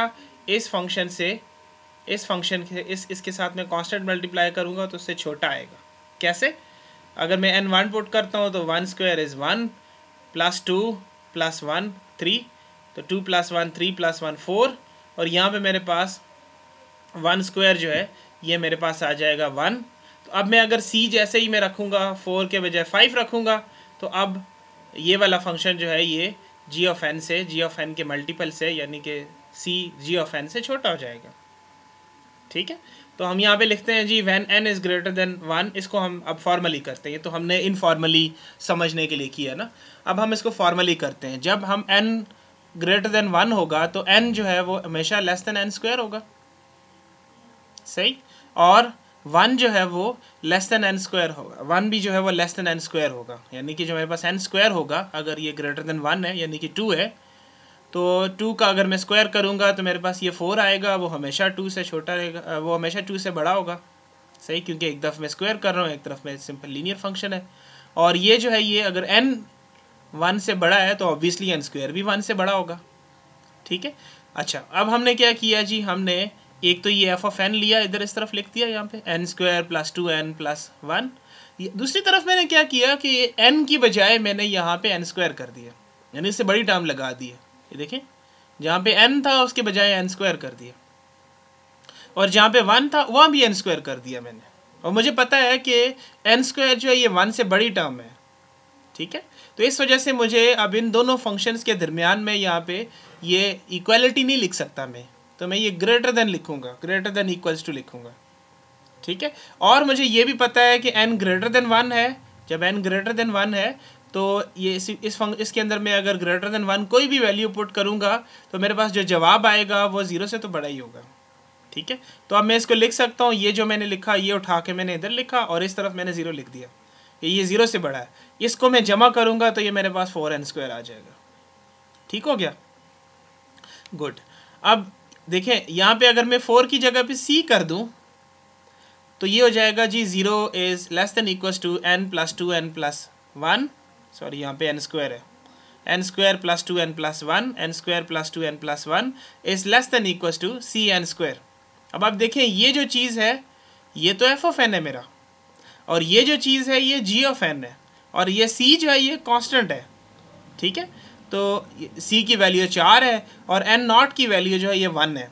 इस फंक्शन से इस फंक्शन के इस इसके साथ मैं कॉन्स्टेंट मल्टीप्लाई करूँगा तो उससे छोटा आएगा कैसे अगर मैं एन वन पुट करता हूँ तो one square is one plus two plus one three तो two plus one three plus one four और यहाँ पे मेरे पास वन स्क्वायर जो है ये मेरे पास आ जाएगा वन तो अब मैं अगर सी जैसे ही मैं रखूँगा फोर के बजाय फाइव रखूँगा तो अब ये वाला फंक्शन जो है ये जी ऑफ एन से जी ऑफ एन के मल्टीपल से यानी कि सी जी ऑफ एन से छोटा हो जाएगा ठीक है तो हम यहाँ पे लिखते हैं g when n is greater than one इसको हम अब फॉर्मली करते हैं तो हमने इनफॉर्मली समझने के लिए किया ना अब हम इसको फॉर्मली करते हैं जब हम एन ग्रेटर देन वन होगा तो एन जो है वो हमेशा लेस देन एन स्क्वायर होगा सही और वन जो है वो लेस देन एन स्क्वायर होगा वन भी जो है वो लेस देन एन स्क्वायर होगा यानी कि जो मेरे पास एन स्क्वायर होगा अगर ये ग्रेटर देन वन है यानी कि टू है तो टू का अगर मैं स्क्वायर करूँगा तो मेरे पास ये फोर आएगा वो हमेशा टू से छोटा रहेगा वो हमेशा टू से बड़ा होगा सही क्योंकि एक तरफ मैं स्क्वायर कर रहा हूँ एक तरफ में सिंपल लीनियर फंक्शन है और ये जो है ये अगर एन वन से बड़ा है तो ऑब्वियसली एन स्क्वायर भी वन से बड़ा होगा ठीक है अच्छा अब हमने क्या किया जी हमने एक तो ये एफ ऑफ एन लिया इधर इस तरफ लिख दिया यहाँ पे n square plus two n plus one दूसरी तरफ मैंने क्या किया कि एन की बजाय मैंने यहाँ पे एन स्क्वायर कर दिया यानी इससे बड़ी टर्म लगा दी है ये देखें जहाँ पे एन था उसके बजाय एन स्क्वायर कर दिया और जहाँ पे वन था वहाँ भी एन स्क्वायर कर दिया मैंने और मुझे पता है कि एन स्क्वायर जो है ये वन से बड़ी टर्म है ठीक है तो इस वजह से मुझे अब इन दोनों फंक्शंस के दरमियान में यहाँ पे ये इक्वालिटी नहीं लिख सकता मैं तो मैं ये ग्रेटर देन लिखूंगा ग्रेटर देन इक्वल्स टू लिखूंगा ठीक है और मुझे ये भी पता है कि एन ग्रेटर देन वन है जब एन ग्रेटर देन वन है तो ये इस इस फंक इसके अंदर मैं अगर ग्रेटर देन वन कोई भी वैल्यू पुट करूंगा तो मेरे पास जो जवाब आएगा वो ज़ीरो से तो बड़ा ही होगा ठीक है तो अब मैं इसको लिख सकता हूँ ये जो मैंने लिखा ये उठा के मैंने इधर लिखा और इस तरफ मैंने ज़ीरो लिख दिया ये ज़ीरो से बड़ा है इसको मैं जमा करूँगा तो ये मेरे पास फोर एन स्क्वायर आ जाएगा ठीक हो गया गुड अब देखें यहाँ पे अगर मैं फोर की जगह पे सी कर दूँ तो ये हो जाएगा जी zero is less than equals to n plus two n plus one sorry यहाँ पे एन स्क्वायर है n square plus two n plus one n square plus two n plus one is less than equals to c n square अब आप देखें ये जो चीज़ है ये तो एफ ऑफ एन है मेरा और ये जो चीज़ है ये जी ऑफ एन है और ये सी जो है ये कॉन्स्टेंट है ठीक है तो सी की वैल्यू चार है और एन नॉट की वैल्यू जो है ये वन है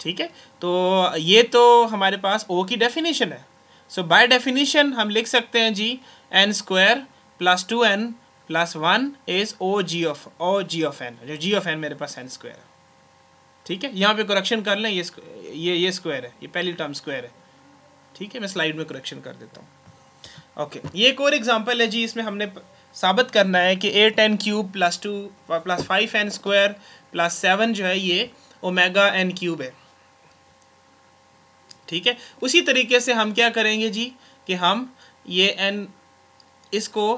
ठीक है तो ये तो हमारे पास ओ की डेफिनेशन है सो बाय डेफिनेशन हम लिख सकते हैं जी n square plus two n plus one is O ji of O ji of n जो जी ऑफ एन मेरे पास एन स्क्वायर है ठीक है यहाँ पे करेक्शन कर लें ये ये ये स्क्वायर है ये पहली टर्म स्क्वायर है ठीक है मैं स्लाइड में करेक्शन कर देता हूँ ओके okay. ये एक और एग्जांपल है जी इसमें हमने साबित करना है कि a ten cube plus two plus five n square plus seven जो है ये ओमेगा एन क्यूब है ठीक है उसी तरीके से हम क्या करेंगे जी कि हम ये एन इसको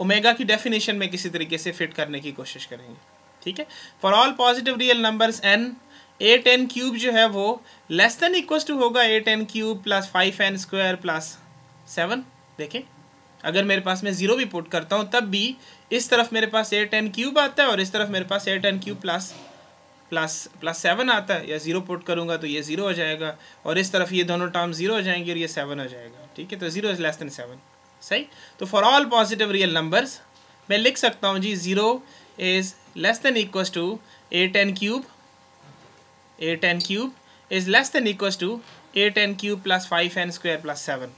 ओमेगा की डेफिनेशन में किसी तरीके से फिट करने की कोशिश करेंगे ठीक है for all positive real numbers n a n cube जो है वो लेस देन इक्वल टू होगा a n cube plus five n square plus seven देखें अगर मेरे पास मैं ज़ीरो भी पुट करता हूँ तब भी इस तरफ मेरे पास ए एन क्यूब आता है और इस तरफ मेरे पास a n cube plus plus plus seven आता है या ज़ीरो पुट करूँगा तो ये ज़ीरो हो जाएगा और इस तरफ ये दोनों टर्म ज़ीरो हो जाएंगे और ये सेवन हो जाएगा ठीक है तो zero is less than seven सही तो for all positive real numbers मैं लिख सकता हूँ जी zero is less than equals to a n cube a n cube is less than equals to a n cube plus five n square plus seven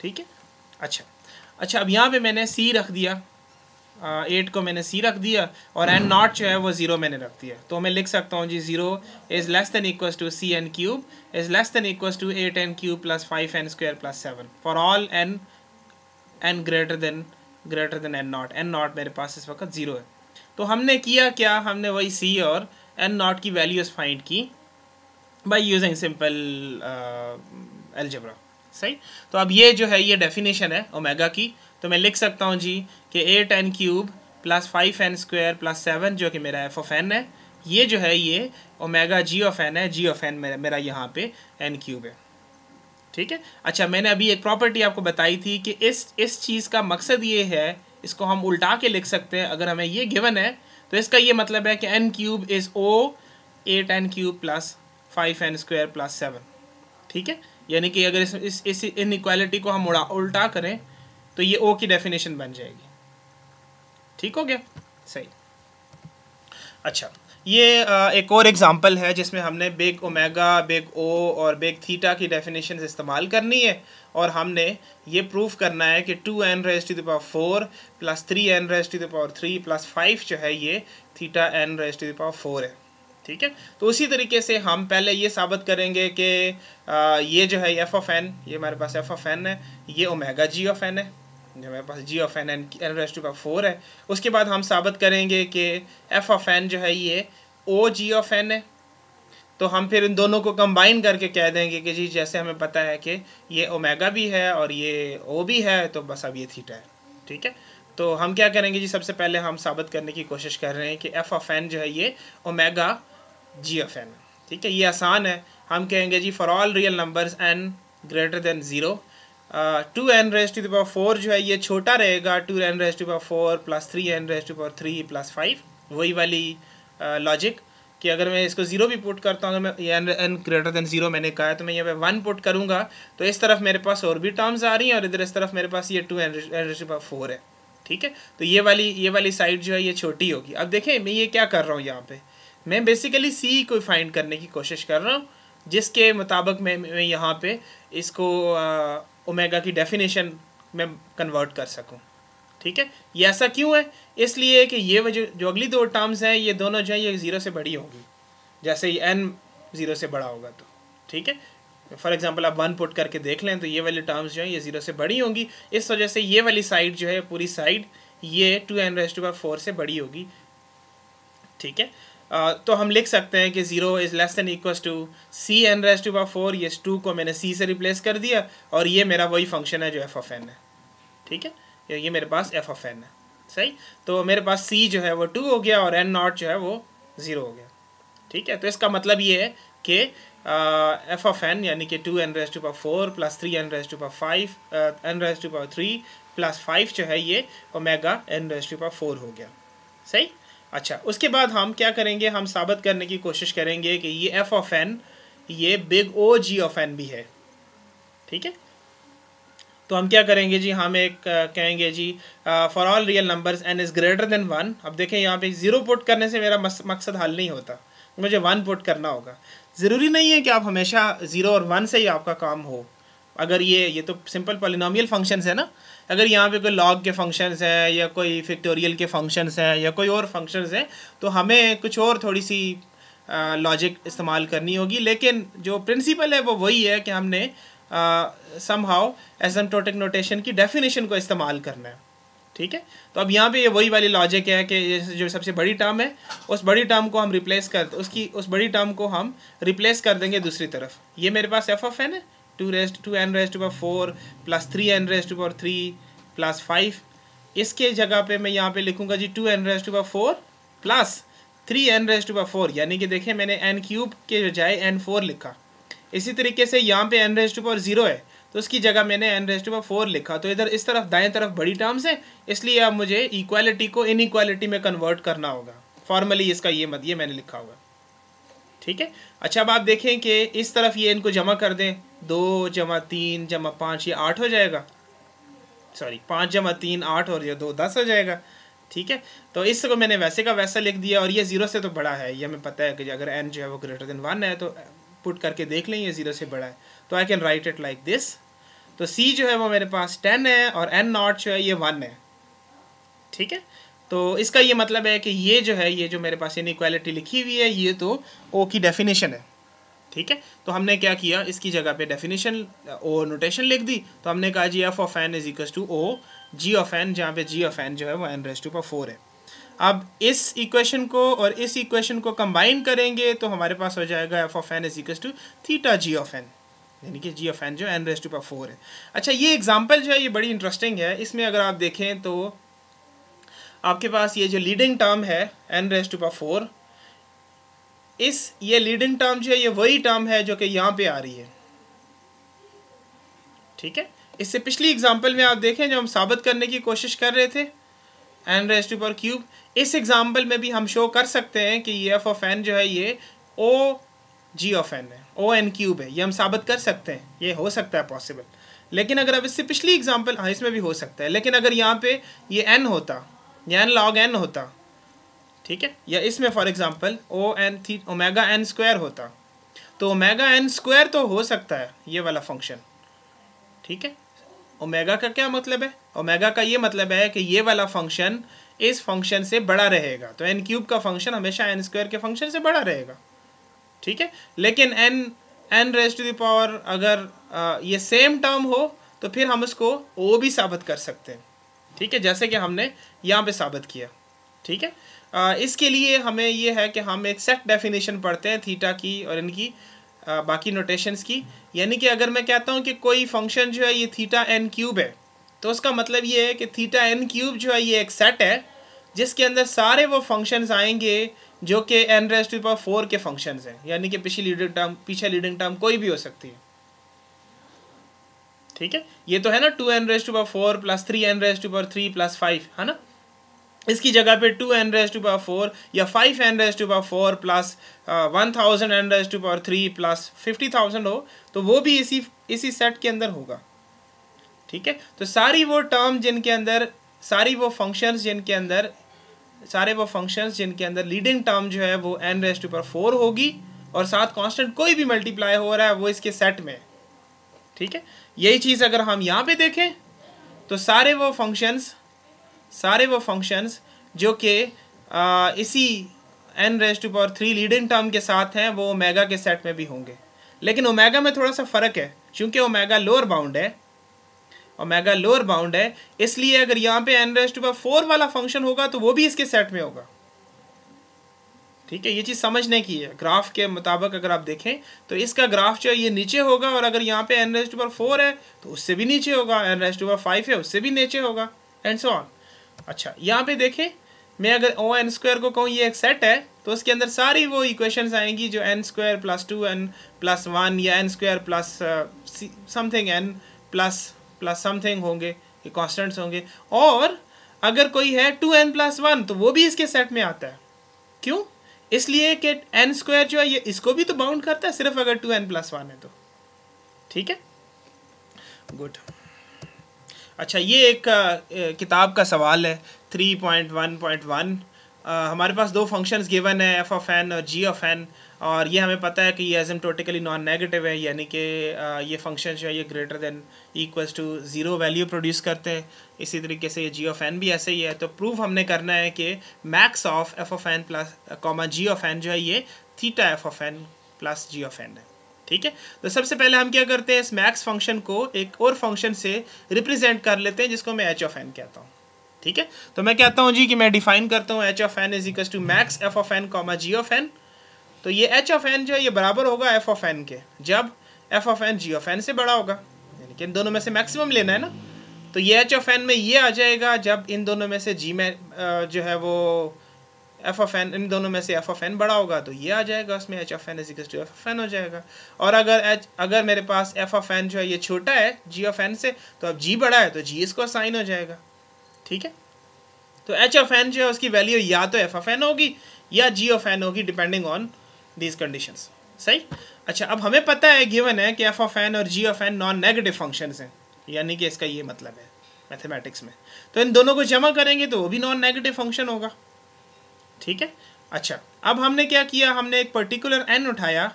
ठीक है अच्छा अच्छा अब यहाँ पे मैंने सी रख दिया एट को मैंने सी रख दिया और एन नॉट जो है वो ज़ीरो मैंने रख दिया तो मैं लिख सकता हूँ जी zero is less than equal to c n cube is less than equal to eight n cube plus five n square plus seven for all n n greater than greater than n naught n naught मेरे पास इस वक्त zero है तो हमने किया क्या हमने वही सी और एन नॉट की वैल्यूज़ फाइंड की बाई यूजिंग सिंपल एलजबरा सही तो अब ये जो है ये डेफिनेशन है ओमेगा की तो मैं लिख सकता हूँ जी कि eight n cube plus five n square plus seven जो कि मेरा एफ ऑफ एन है ये जो है ये ओमेगा जी ऑफ एन है जी ऑफ एन मेरा मेरा यहाँ पे एन क्यूब है ठीक है अच्छा मैंने अभी एक प्रॉपर्टी आपको बताई थी कि इस इस चीज़ का मकसद ये है इसको हम उल्टा के लिख सकते हैं अगर हमें ये गिवन है तो इसका ये मतलब है कि n cube is O eight n cube plus five n square plus seven ठीक है यानी कि अगर इस इस इस इनक्वालिटी को हम उड़ा उल्टा करें तो ये ओ की डेफिनेशन बन जाएगी ठीक हो गया सही अच्छा ये एक और एग्जांपल है जिसमें हमने बिग ओमेगा बिग ओ और बिग थीटा की डेफिनेशन इस्तेमाल करनी है और हमने ये प्रूफ करना है कि two n raise to the power four plus three n raise to the power three plus five जो है ये theta n raise to the power four है ठीक है तो उसी तरीके से हम पहले ये साबित करेंगे कि ये जो है एफ ऑफ एन ये हमारे पास एफ ऑफ एन है ये ओमेगा जी ऑफ एन है जो हमारे पास g of n n n two का फोर है उसके बाद हम साबित करेंगे कि एफ ऑफ एन जो है ये ओ जी ऑफ एन है तो हम फिर इन दोनों को कंबाइन करके कह देंगे कि जी जैसे हमें पता है कि ये ओमेगा भी है और ये ओ भी है तो बस अब ये थीटा है ठीक है तो हम क्या करेंगे जी सबसे पहले हम साबित करने की कोशिश कर रहे हैं कि एफ ऑफ एन जो है ये ओमेगा जी ऑफ एन ठीक है ये आसान है हम कहेंगे जी for all real numbers n greater than zero two n raised to the power four जो है ये छोटा रहेगा two n raised to power four plus three n raised to power three plus five वही वाली लॉजिक uh, कि अगर मैं इसको ज़ीरो भी पुट करता हूँ अगर मैं n n greater than zero मैंने कहा है तो मैं यहाँ पे वन पुट करूँगा तो इस तरफ मेरे पास और भी टर्म्स आ रही हैं और इधर इस तरफ मेरे पास ये two n raised power four है ठीक है तो ये वाली ये वाली साइड जो है ये छोटी होगी अब देखें मैं ये क्या कर रहा हूँ यहाँ पर मैं बेसिकली सी को फाइंड करने की कोशिश कर रहा हूँ जिसके मुताबिक मैं मैं यहाँ पे इसको ओमेगा की डेफिनेशन में कन्वर्ट कर सकूँ ठीक है ये ऐसा क्यों है इसलिए कि ये वजह जो अगली दो टर्म्स हैं ये दोनों जो हैं ये ज़ीरो से बड़ी होगी जैसे ये एन ज़ीरो से बड़ा होगा तो ठीक है फॉर एग्जाम्पल आप वन पुट करके देख लें तो ये वाले टर्म्स जो है ये ज़ीरो से बड़ी होंगी इस वजह से ये वाली साइड जो है पूरी साइड ये टू एन रेस्ट फोर से बड़ी होगी ठीक है तो हम लिख सकते हैं कि zero is less than equal to c n raise to power four ये टू को मैंने सी से रिप्लेस कर दिया और ये मेरा वही फंक्शन है जो एफ ऑफ एन है ठीक है ये मेरे पास एफ ऑफ एन है सही तो मेरे पास सी जो है वो टू हो गया और एन नॉट जो है वो ज़ीरो हो गया ठीक है तो इसका मतलब ये है कि एफ ऑफ एन यानी कि two n raise to power four plus three n raise to power five n raise to power three plus five जो है ये omega n raise to power four हो गया सही अच्छा उसके बाद हम क्या करेंगे हम साबित करने की कोशिश करेंगे कि ये एफ ऑफ एन ये big O ji of n भी है ठीक है तो हम क्या करेंगे जी हम एक कहेंगे जी for all real numbers n is greater than one अब देखें यहाँ पे ज़ीरो पुट करने से मेरा मकसद हल नहीं होता मुझे वन पुट करना होगा ज़रूरी नहीं है कि आप हमेशा ज़ीरो और वन से ही आपका काम हो अगर ये ये तो सिंपल पॉलिनोमियल फंक्शंस है ना अगर यहाँ पे कोई लॉग के फंक्शंस हैं या कोई फैक्टोरियल के फंक्शंस हैं या कोई और फंक्शंस हैं तो हमें कुछ और थोड़ी सी लॉजिक इस्तेमाल करनी होगी लेकिन जो प्रिंसिपल है वो वही है कि हमने सम हाउ टोटिक नोटेशन की डेफिनेशन को इस्तेमाल करना है ठीक है तो अब यहाँ पे ये वही वाली लॉजिक है कि जो सबसे बड़ी टर्म है उस बड़ी टर्म को हम रिप्लेस कर उसकी उस बड़ी टर्म को हम रिप्लेस कर देंगे दूसरी तरफ ये मेरे पास एफ ऑफ एन है two raised to n raised power four plus three n raised power three plus five इसके जगह पे मैं यहाँ पे लिखूंगा जी two n raised power four plus three n raised power four यानी कि देखें मैंने एन क्यूब के बजाय एन फोर लिखा इसी तरीके से यहाँ पे एन रेस्ट पावर ज़ीरो है तो उसकी जगह मैंने एन रेस्ट पावर फोर लिखा तो इधर इस तरफ दाएं तरफ बड़ी टर्म्स है इसलिए अब मुझे इक्वालिटी को इनइक्वालिटी में कन्वर्ट करना होगा फॉर्मली इसका ये मत ये मैंने लिखा होगा ठीक है अच्छा अब आप देखें कि इस तरफ ये इनको जमा कर दें दो जमा तीन जमा पाँच ये आठ हो जाएगा सॉरी पाँच जमा तीन आठ और ये दो दस हो जाएगा ठीक है तो इसको मैंने वैसे का वैसा लिख दिया और ये ज़ीरो से तो बड़ा है ये हमें पता है कि अगर एन जो है वो ग्रेटर देन वन है तो पुट करके देख लें ये ज़ीरो से बड़ा है तो I can write it like this तो सी जो है वो मेरे पास टेन है और एन नॉट जो है ये वन है ठीक है तो इसका ये मतलब है कि ये जो है ये जो मेरे पास इनक्वालिटी लिखी हुई है ये तो ओ की डेफिनेशन है ठीक है तो हमने क्या किया इसकी जगह पे डेफिनेशन ओ नोटेशन लिख दी तो हमने कहा जी f of N is equal to O ji of n जहाँ पे जी ऑफ एन जो है वो n raise to power four है अब इस इक्वेशन को और इस इक्वेशन को कंबाइन करेंगे तो हमारे पास हो जाएगा f of N is equal to theta ji of n यानी कि जी ऑफ एन जो n raise to power four है अच्छा ये एग्जाम्पल जो है ये बड़ी इंटरेस्टिंग है इसमें अगर आप देखें तो आपके पास ये जो लीडिंग टर्म है n raise to power four इस ये लीडिंग टर्म जो है ये वही टर्म है जो कि यहाँ पे आ रही है ठीक है इससे पिछली एग्जांपल में आप देखें जो हम साबित करने की कोशिश कर रहे थे n raise to power cube इस एग्जाम्पल में भी हम शो कर सकते हैं कि ये एफ ऑफ एन जो है ये ओ जी ऑफ एन है ओ एन क्यूब है ये हम साबित कर सकते हैं ये हो सकता है पॉसिबल लेकिन अगर अब इससे पिछली एग्जाम्पल हाँ इसमें भी हो सकता है लेकिन अगर यहाँ पे ये एन होता यान लॉग एन होता ठीक है या इसमें फॉर एग्जांपल ओ एन थी ओमेगा एन स्क्वायर होता तो ओमेगा एन स्क्वायर तो हो सकता है ये वाला फंक्शन ठीक है ओमेगा का क्या मतलब है ओमेगा का ये मतलब है कि ये वाला फंक्शन इस फंक्शन से बड़ा रहेगा तो एन क्यूब का फंक्शन हमेशा एन स्क्वायर के फंक्शन से बड़ा रहेगा ठीक है लेकिन n n raise to the power अगर आ, ये सेम टर्म हो तो फिर हम उसको ओ भी साबित कर सकते हैं ठीक है जैसे कि हमने यहाँ पे साबित किया ठीक है आ, इसके लिए हमें ये है कि हम एक सेट डेफिनेशन पढ़ते हैं थीटा की और इनकी आ, बाकी नोटेशंस की यानी कि अगर मैं कहता हूँ कि कोई फंक्शन जो है ये थीटा एन क्यूब है तो उसका मतलब ये है कि थीटा एन क्यूब जो है ये एक सेट है जिसके अंदर सारे वो फंक्शंस आएंगे जो कि एन रेस्ट पर फोर के फंक्शंस हैं यानी कि पिछली लीडिंग टर्म पीछे लीडिंग टर्म कोई भी हो सकती है ठीक है ये तो है ना two n raise to power four plus three n raise to power three plus five है ना इसकी जगह पे two n raise to power four या five n raise to power four plus one thousand n raise to power three plus fifty thousand हो तो वो भी इसी इसी सेट के अंदर होगा ठीक है तो सारी वो टर्म जिनके अंदर सारी वो फंक्शंस जिनके अंदर सारे वो फंक्शंस जिनके अंदर लीडिंग टर्म जो है वो n raise to power four होगी और साथ कॉन्स्टेंट कोई भी मल्टीप्लाई हो रहा है वो इसके सेट में ठीक है यही चीज़ अगर हम यहाँ पे देखें तो सारे वो फंक्शंस सारे वो फंक्शंस जो कि इसी n raise to power three leading term के साथ हैं वो ओमेगा के सेट में भी होंगे लेकिन ओमेगा में थोड़ा सा फ़र्क है क्योंकि ओमेगा लोअर बाउंड है ओमेगा लोअर बाउंड है इसलिए अगर यहाँ पे n raise to power four वाला फंक्शन होगा तो वो भी इसके सेट में होगा ठीक है ये चीज़ समझने की है ग्राफ के मुताबिक अगर आप देखें तो इसका ग्राफ जो है ये नीचे होगा और अगर यहाँ पे एन रेस्ट ऊपर फोर है तो उससे भी नीचे होगा एन रेस्ट ऊपर फाइव है उससे भी नीचे होगा एंड सो ऑन अच्छा यहाँ पे देखें मैं अगर ओ एन स्क्वायर को कहूँ ये एक सेट है तो उसके अंदर सारी वो इक्वेशन आएंगी जो n square plus two n plus one या n square plus something n plus plus something होंगे ये कॉन्स्टेंट्स होंगे और अगर कोई है टू एन प्लस वन तो वो भी इसके सेट में आता है क्यों इसलिए कि एन स्क्वायर जो है ये इसको भी तो बाउंड करता है सिर्फ अगर टू एन प्लस वन है तो ठीक है गुड अच्छा ये एक uh, किताब का सवाल है three point one point one हमारे पास दो फंक्शंस गिवन है एफ ऑफ एन और जी ऑफ एन और ये हमें पता है कि ये एजमटोटिकली नॉन नेगेटिव है यानी कि ये फंक्शन जो है ये greater than equals to zero value produce करते हैं इसी तरीके से ये जी ऑफ एन भी ऐसे ही है तो प्रूफ हमने करना है कि max of f of n plus comma g of n जो है ये theta f of n plus g of N है ठीक है तो सबसे पहले हम क्या करते हैं इस मैक्स फंक्शन को एक और फंक्शन से रिप्रेजेंट कर लेते हैं जिसको मैं एच ऑफ एन कहता हूँ ठीक है तो मैं कहता हूँ जी कि मैं डिफाइन करता हूँ h of N is equal to max f of n comma g of N तो ये एच ऑफ एन जो है ये बराबर होगा एफ ऑफ एन के जब f of n g of n से बड़ा होगा यानी कि इन दोनों में से मैक्सिमम लेना है ना तो ये एच ऑफ एन में ये आ जाएगा जब इन दोनों में से जी में जो है वो एफ ऑफ एन इन दोनों में से एफ ऑफ एन बड़ा होगा तो ये आ जाएगा उसमें h of N is to f of n हो जाएगा और अगर एच अगर मेरे पास एफ ऑफ एन जो है ये छोटा है जी ऑफ एन से तो अब जी बड़ा है तो जी इसको साइन हो जाएगा ठीक है तो एच ऑफ एन जो है उसकी वैल्यू या तो एफ ऑफ एन होगी या जी ऑफ एन होगी डिपेंडिंग ऑन दीज कंडीशन सही अच्छा अब हमें पता है गिवन है कि एफ ऑफ एन और g of n non negative function हैं यानी कि इसका ये मतलब है मैथमेटिक्स में तो इन दोनों को जमा करेंगे तो वो भी नॉन नेगेटिव फंक्शन होगा ठीक है अच्छा अब हमने क्या किया हमने एक पर्टिकुलर एन उठाया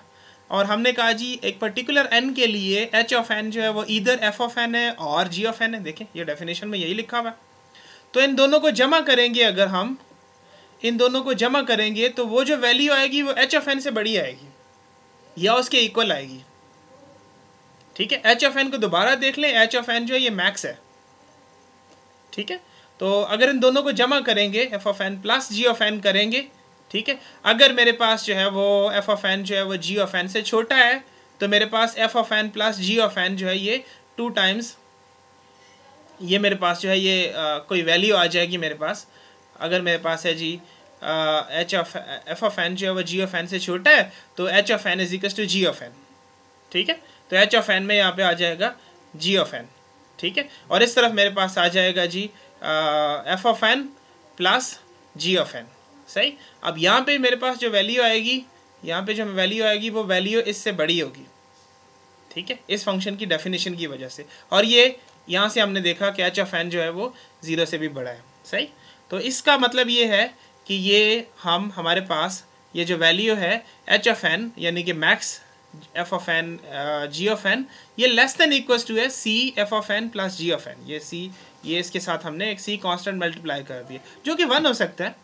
और हमने कहा जी एक पर्टिकुलर एन के लिए एच ऑफ एन जो है वो इधर एफ ऑफ एन है और जी ऑफ एन है देखें ये डेफिनेशन में यही लिखा हुआ है तो इन दोनों को जमा करेंगे अगर हम इन दोनों को जमा करेंगे तो वो जो वैल्यू आएगी वो एच ऑफ एन से बड़ी आएगी या उसके इक्वल आएगी ठीक है एच ऑफ एन को दोबारा देख लें एच ऑफ एन जो है ये मैक्स है ठीक है तो अगर इन दोनों को जमा करेंगे f of n plus g of n करेंगे ठीक है अगर मेरे पास जो है वो एफ ऑफ एन जो है वो जी ऑफ एन से छोटा है तो मेरे पास f of n plus g of n जो है ये टू टाइम्स ये मेरे पास जो है ये आ, कोई वैल्यू आ जाएगी मेरे पास अगर मेरे पास है जी h of f of n जो है वो जी ऑफ एन से छोटा है तो h of N is equal to g of n ठीक है तो एच ऑफ एन में यहाँ पे आ जाएगा जी ऑफ एन ठीक है और इस तरफ मेरे पास आ जाएगा जी f of n plus g of N सही अब यहाँ पे मेरे पास जो वैल्यू आएगी यहाँ पे जो वैल्यू आएगी वो वैल्यू इससे बड़ी होगी ठीक है इस फंक्शन की डेफिनेशन की वजह से और ये यहाँ से हमने देखा कि एच ऑफ एन जो है वो ज़ीरो से भी बड़ा है सही तो इसका मतलब ये है कि ये हम हमारे पास ये जो वैल्यू है एच ऑफ एन यानी कि max f of n g of n ये लेस देन इक्वल्स टू है c f of n plus g of n ये सी ये इसके साथ हमने एक सी कांस्टेंट मल्टीप्लाई कर दिया जो कि वन हो सकता है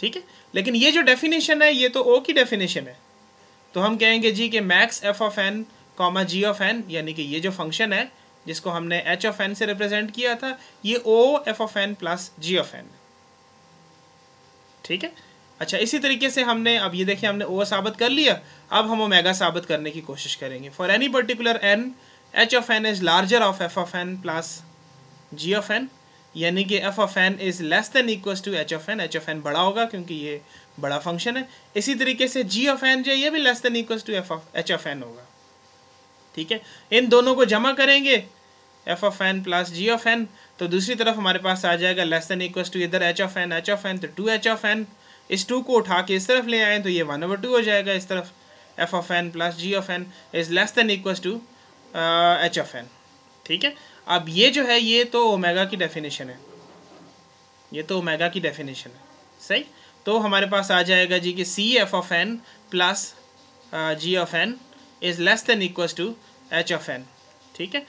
ठीक है लेकिन ये जो डेफिनेशन है ये तो ओ की डेफिनेशन है तो हम कहेंगे जी कि max f of n comma g of n यानी कि ये जो फंक्शन है जिसको हमने एच ऑफ एन से रिप्रेजेंट किया था ये O f of n plus g of N है ठीक है अच्छा इसी तरीके से हमने अब ये देखिए हमने ओ साबित कर लिया अब हम ओमेगा साबित करने की कोशिश करेंगे for any particular n h of N is larger of f of n plus g of n यानी कि f of N is less than equal to h of n h of n बड़ा होगा क्योंकि ये बड़ा function है इसी तरीके से जी ऑफ एन जो ये भी less than equal to f of h of n होगा ठीक है इन दोनों को जमा करेंगे f of n plus g of N तो दूसरी तरफ हमारे पास आ जाएगा लेस देन इक्वल टू इधर h of n h of N तो टू एच ऑफ एन इस टू को उठा के इस तरफ ले आए तो ये वन ओवर टू हो जाएगा इस तरफ f of n plus g of N is less than equal to h of n ठीक है अब ये जो है ये तो ओमेगा की डेफिनेशन है ये तो ओमेगा की डेफिनेशन है सही तो हमारे पास आ जाएगा जी कि c f of n plus g of N is less than equal to h of n ठीक है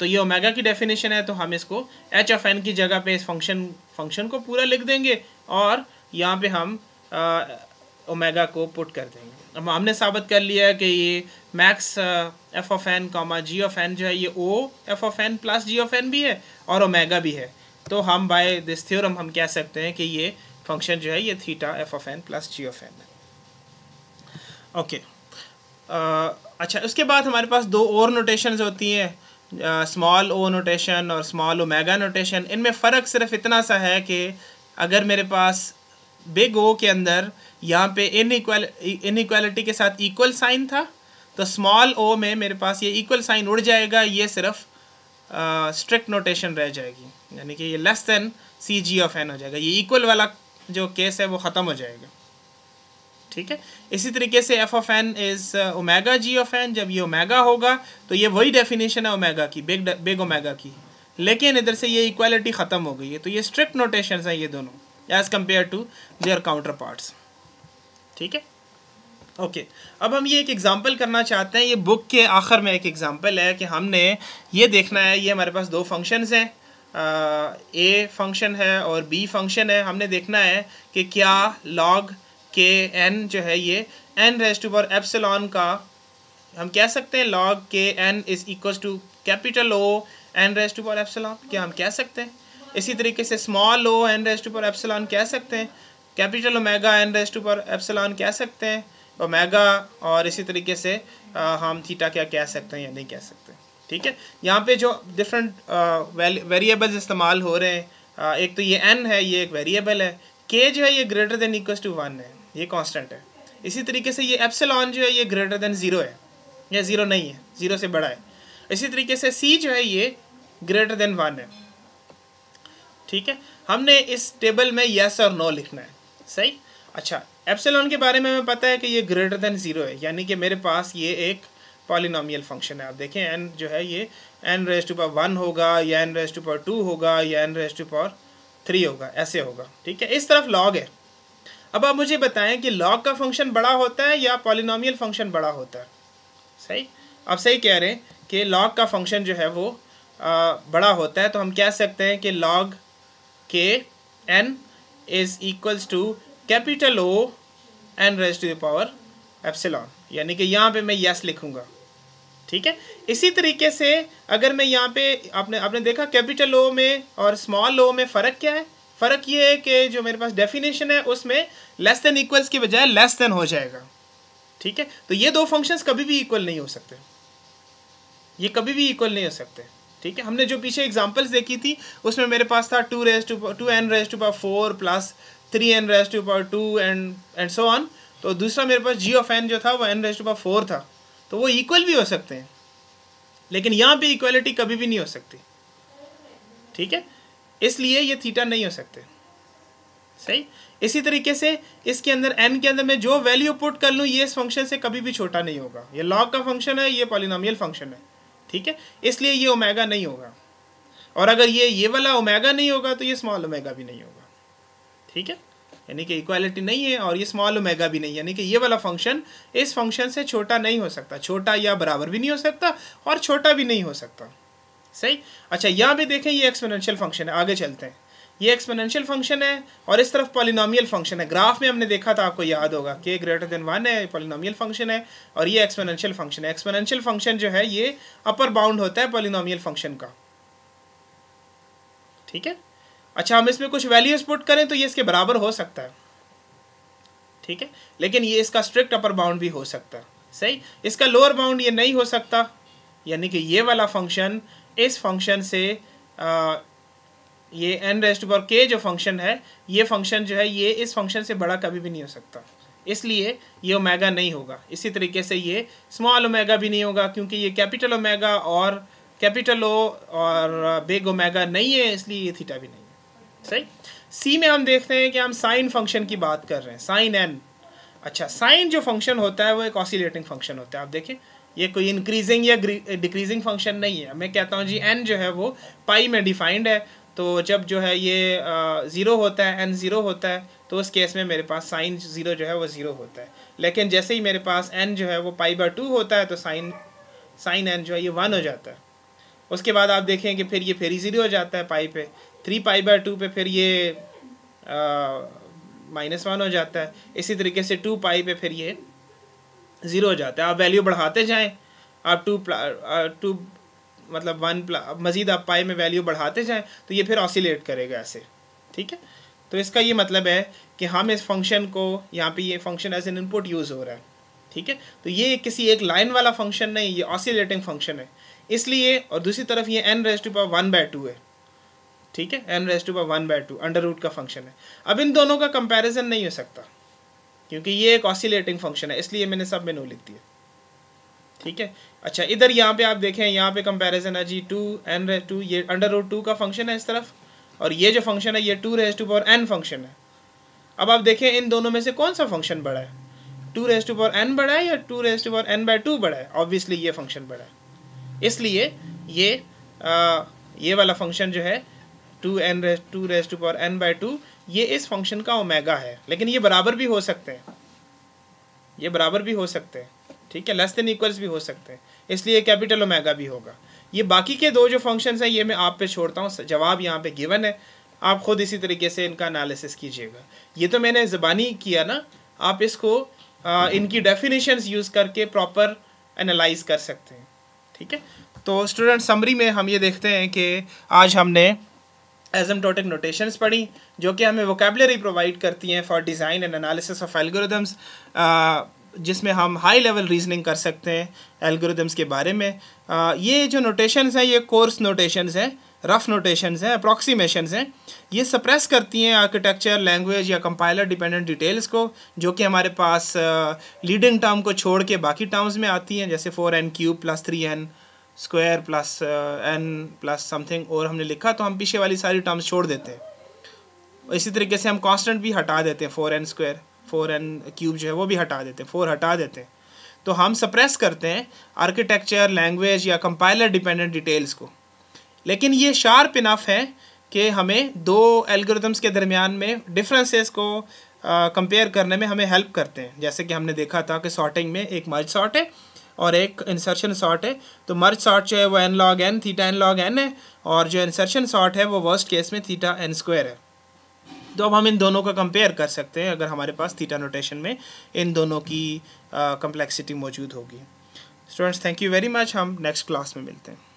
तो ये ओमेगा की डेफिनेशन है तो हम इसको एच ऑफ एन की जगह पे इस फंक्शन फंक्शन को पूरा लिख देंगे और यहाँ पे हम ओमेगा को पुट कर देंगे अब हमने साबित कर लिया है कि ये max f of n comma g of n जो है ये O f of n plus g of n भी है और ओमेगा भी है तो हम बाय दिस थ्योरम हम कह सकते हैं कि ये फंक्शन जो है ये theta f of n plus g of N है ओके अच्छा उसके बाद हमारे पास दो और नोटेशंस होती हैं स्मॉल ओ नोटेशन और स्मॉल ओमेगा नोटेशन इनमें फ़र्क सिर्फ इतना सा है कि अगर मेरे पास बिग ओ के अंदर यहाँ पे इनक्वल इनक्वालिटी के साथ इक्वल साइन था तो स्मॉल ओ में मेरे पास ये इक्वल साइन उड़ जाएगा ये सिर्फ स्ट्रिक्ट uh, नोटेशन रह जाएगी यानी कि ये less than c g of n हो जाएगा ये इक्वल वाला जो केस है वो ख़त्म हो जाएगा ठीक है इसी तरीके से f of N is omega g of n जब ये ओमेगा होगा तो ये वही डेफिनेशन है ओमेगा की बिग बिग ओमेगा की लेकिन इधर से ये इक्वालिटी ख़त्म हो गई है तो ये स्ट्रिक्ट नोटेशन हैं ये दोनों as compare to their counterparts ठीक है ओके okay. अब हम ये एक एग्ज़ाम्पल करना चाहते हैं ये बुक के आखिर में एक एग्ज़ाम्पल है कि हमने ये देखना है ये हमारे पास दो फंक्शंस हैं ए uh, फंक्शन है और बी फंक्शन है हमने देखना है कि क्या लॉग के एन जो है ये n raise to power epsilon का हम कह सकते हैं log k n is equal to capital O n raise to power epsilon क्या हम कह सकते हैं इसी तरीके से small o n raise to power epsilon कह सकते हैं capital omega n raise to power epsilon कह सकते हैं ओमेगा और इसी तरीके से हम थीटा क्या कह सकते हैं या नहीं कह सकते ठीक है यहाँ पे जो डिफरेंट वेरिएबल्स इस्तेमाल हो रहे हैं एक तो ये एन है ये एक वेरिएबल है के जो है ये greater than equal to one है ये कांस्टेंट है इसी तरीके से ये एप्सिलॉन जो है ये ग्रेटर देन ज़ीरो है या ज़ीरो नहीं है ज़ीरो से बड़ा है इसी तरीके से सी जो है ये ग्रेटर देन वन है ठीक है हमने इस टेबल में यस और नो लिखना है सही अच्छा एप्सिलॉन के बारे में हमें पता है कि ये ग्रेटर देन ज़ीरो है यानी कि मेरे पास ये एक पॉलिनोमियल फंक्शन है आप देखें एन जो है ये n raise to power one होगा या n raise to power two होगा या n raise to power three होगा ऐसे होगा ठीक है इस तरफ लॉग है अब आप मुझे बताएं कि लॉग का फंक्शन बड़ा होता है या पॉलिनोमियल फंक्शन बड़ा होता है सही आप सही कह रहे हैं कि लॉग का फंक्शन जो है वो आ, बड़ा होता है तो हम कह सकते हैं कि log k n is equals to capital O n raise to the power epsilon यानी कि यहाँ पे मैं यस लिखूँगा ठीक है इसी तरीके से अगर मैं यहाँ पे आपने आपने देखा कैपिटल ओ में और स्मॉल ओ में फ़र्क क्या है फ़र्क ये है कि जो मेरे पास डेफिनेशन है उसमें लेस देन इक्वल्स की बजाय लेस देन हो जाएगा ठीक है तो ये दो फंक्शंस कभी भी इक्वल नहीं हो सकते ये कभी भी इक्वल नहीं हो सकते ठीक है हमने जो पीछे एग्जांपल्स देखी थी उसमें मेरे पास था two raise to two n raise to power four plus three n raise to power two and and so on तो दूसरा मेरे पास जी ऑफ एन जो था वो n raise to power four था तो वो इक्वल भी हो सकते हैं लेकिन यहाँ पे इक्वलिटी कभी भी नहीं हो सकती ठीक है इसलिए ये थीटा नहीं हो सकते सही इसी तरीके से इसके अंदर एन के अंदर मैं जो वैल्यू पुट कर लूँ ये इस फंक्शन से कभी भी छोटा नहीं होगा ये लॉग का फंक्शन है ये पॉलिनामियल फंक्शन है ठीक है इसलिए ये ओमेगा नहीं होगा और अगर ये ये वाला ओमेगा नहीं होगा तो ये स्मॉल ओमेगा भी नहीं होगा ठीक है यानी कि इक्वालिटी नहीं है और ये स्मॉल ओमेगा भी नहीं यानी कि ये वाला फंक्शन इस फंक्शन से छोटा नहीं हो सकता छोटा या बराबर भी नहीं हो सकता और छोटा भी नहीं हो सकता सही अच्छा यहाँ भी देखें ये एक्सपोनेंशियल फंक्शन है आगे चलते हैं ये एक्सपोनेंशियल फंक्शन है और इस तरफ पॉलिनोमियल फंक्शन है ग्राफ में हमने देखा था आपको याद होगा के ग्रेटर देन वन है पॉलिनोमियल फंक्शन है और ये एक्सपोनेंशियल फंक्शन है एक्सपोनेंशियल फंक्शन जो है ये अपर बाउंड होता है पॉलिनोमियल फंक्शन का ठीक है अच्छा हम इसमें कुछ वैल्यूज पुट करें तो ये इसके बराबर हो सकता है ठीक है लेकिन ये इसका स्ट्रिक्ट अपर बाउंड भी हो सकता है सही इसका लोअर बाउंड ये नहीं हो सकता यानी कि ये वाला फंक्शन इस फंक्शन से आ, ये एन रेस्ट पर के जो फंक्शन है ये फंक्शन जो है ये इस फंक्शन से बड़ा कभी भी नहीं हो सकता इसलिए ये ओमेगा नहीं होगा इसी तरीके से ये स्मॉल ओमेगा भी नहीं होगा क्योंकि ये कैपिटल ओमेगा और कैपिटल ओ और बिग ओमेगा नहीं है इसलिए ये थीटा भी नहीं है सही सी में हम देखते हैं कि हम साइन फंक्शन की बात कर रहे हैं साइन एन अच्छा साइन जो फंक्शन होता है वो एक ऑसिलेटिंग फंक्शन होता है आप देखें ये कोई इंक्रीजिंग या डिक्रीजिंग फंक्शन नहीं है मैं कहता हूँ जी एन जो है वो पाई में डिफाइंड है तो जब जो है ये ज़ीरो होता है एन ज़ीरो होता है तो उस केस में मेरे पास साइन ज़ीरो जो है वो ज़ीरो होता है लेकिन जैसे ही मेरे पास एन जो है वो पाई बाई टू होता है तो साइन साइन एन जो है ये वन हो जाता है उसके बाद आप देखें कि फिर ये फिर ही ज़ीरो हो जाता है पाई पे थ्री पाई बाई टू पे फिर ये माइनस वन हो जाता है इसी तरीके से टू पाई पे फिर ये ज़ीरो हो जाता है आप वैल्यू बढ़ाते जाएं आप टू टू मतलब वन मज़ीद आप पाई में वैल्यू बढ़ाते जाएं तो ये फिर ऑसिलेट करेगा ऐसे ठीक है तो इसका ये मतलब है कि हम इस फंक्शन को यहाँ पे ये function as an input use हो रहा है ठीक है तो ये किसी एक लाइन वाला फंक्शन नहीं ये ऑसिलेटिंग फंक्शन है इसलिए और दूसरी तरफ ये n raise to power one by two है ठीक है N raise to power one by two under root का फंक्शन है अब इन दोनों का कंपेरिजन नहीं हो सकता क्योंकि ये एक ऑसिलेटिंग फंक्शन है इसलिए मैंने सब में नो लिख दिया ठीक है अच्छा इधर यहाँ पे आप देखें यहाँ पे कंपैरिजन है g two n raise to ये अंडर रोड टू का फंक्शन है इस तरफ और ये जो फंक्शन है ये two raise to power n function है अब आप देखें इन दोनों में से कौन सा फंक्शन बड़ा है two raise to power n बड़ा है या two raise to power n by two बड़ा है ऑब्वियसली ये फंक्शन बड़ा है इसलिए ये आ, ये वाला फंक्शन जो है two n raise to raise to power n by two ये इस फंक्शन का ओमेगा है लेकिन ये बराबर भी हो सकते हैं ये बराबर भी हो सकते हैं ठीक है लेस देन इक्वल्स भी हो सकते हैं इसलिए कैपिटल ओमेगा भी होगा ये बाकी के दो जो फंक्शन हैं ये मैं आप पे छोड़ता हूँ जवाब यहाँ पे गिवन है आप खुद इसी तरीके से इनका एनालिसिस कीजिएगा ये तो मैंने ज़बानी किया ना आप इसको आ, इनकी डेफिनेशन यूज़ करके प्रॉपर एनालाइज कर सकते हैं ठीक है तो स्टूडेंट समरी में हम ये देखते हैं कि आज हमने एजम नोटेशंस पढ़ी जो कि हमें वोकेबलरी प्रोवाइड करती हैं for design and analysis of algorithms जिसमें हम हाई लेवल रीजनिंग कर सकते हैं एल्गोरिदम्स के बारे में आ, ये जो नोटेशंस हैं ये कोर्स नोटेशंस हैं रफ नोटेशंस हैं अप्रॉक्सीमेशंस हैं ये सप्रेस करती हैं आर्किटेक्चर लैंग्वेज या कंपाइलर डिपेंडेंट डिटेल्स को जो कि हमारे पास लीडिंग टर्म को छोड़ के बाकी टर्म्स में आती हैं जैसे four n cube plus three n square plus n plus something और हमने लिखा तो हम पीछे वाली सारी टर्म्स छोड़ देते हैं इसी तरीके से हम कांस्टेंट भी हटा देते हैं four n square four n cube जो है वो भी हटा देते हैं फोर हटा देते हैं तो हम सप्रेस करते हैं आर्किटेक्चर लैंग्वेज या कंपाइलर डिपेंडेंट डिटेल्स को लेकिन ये शार्प इनफ है कि हमें दो एल्गोरिदम्स के दरमियान में डिफरेंसेस को कंपेयर करने में हमें हेल्प करते हैं जैसे कि हमने देखा था कि सॉर्टिंग में एक मर्ज सॉर्ट है और एक इंसर्शन शॉर्ट है तो मर्ज शॉर्ट जो है वो n log n theta N log N है और जो इंसर्शन शॉर्ट है वो वर्स्ट केस में थीटा एन स्क्वायर है तो अब हम इन दोनों का कंपेयर कर सकते हैं अगर हमारे पास थीटा नोटेशन में इन दोनों की कम्प्लेक्सिटी मौजूद होगी students thank you very much हम नेक्स्ट क्लास में मिलते हैं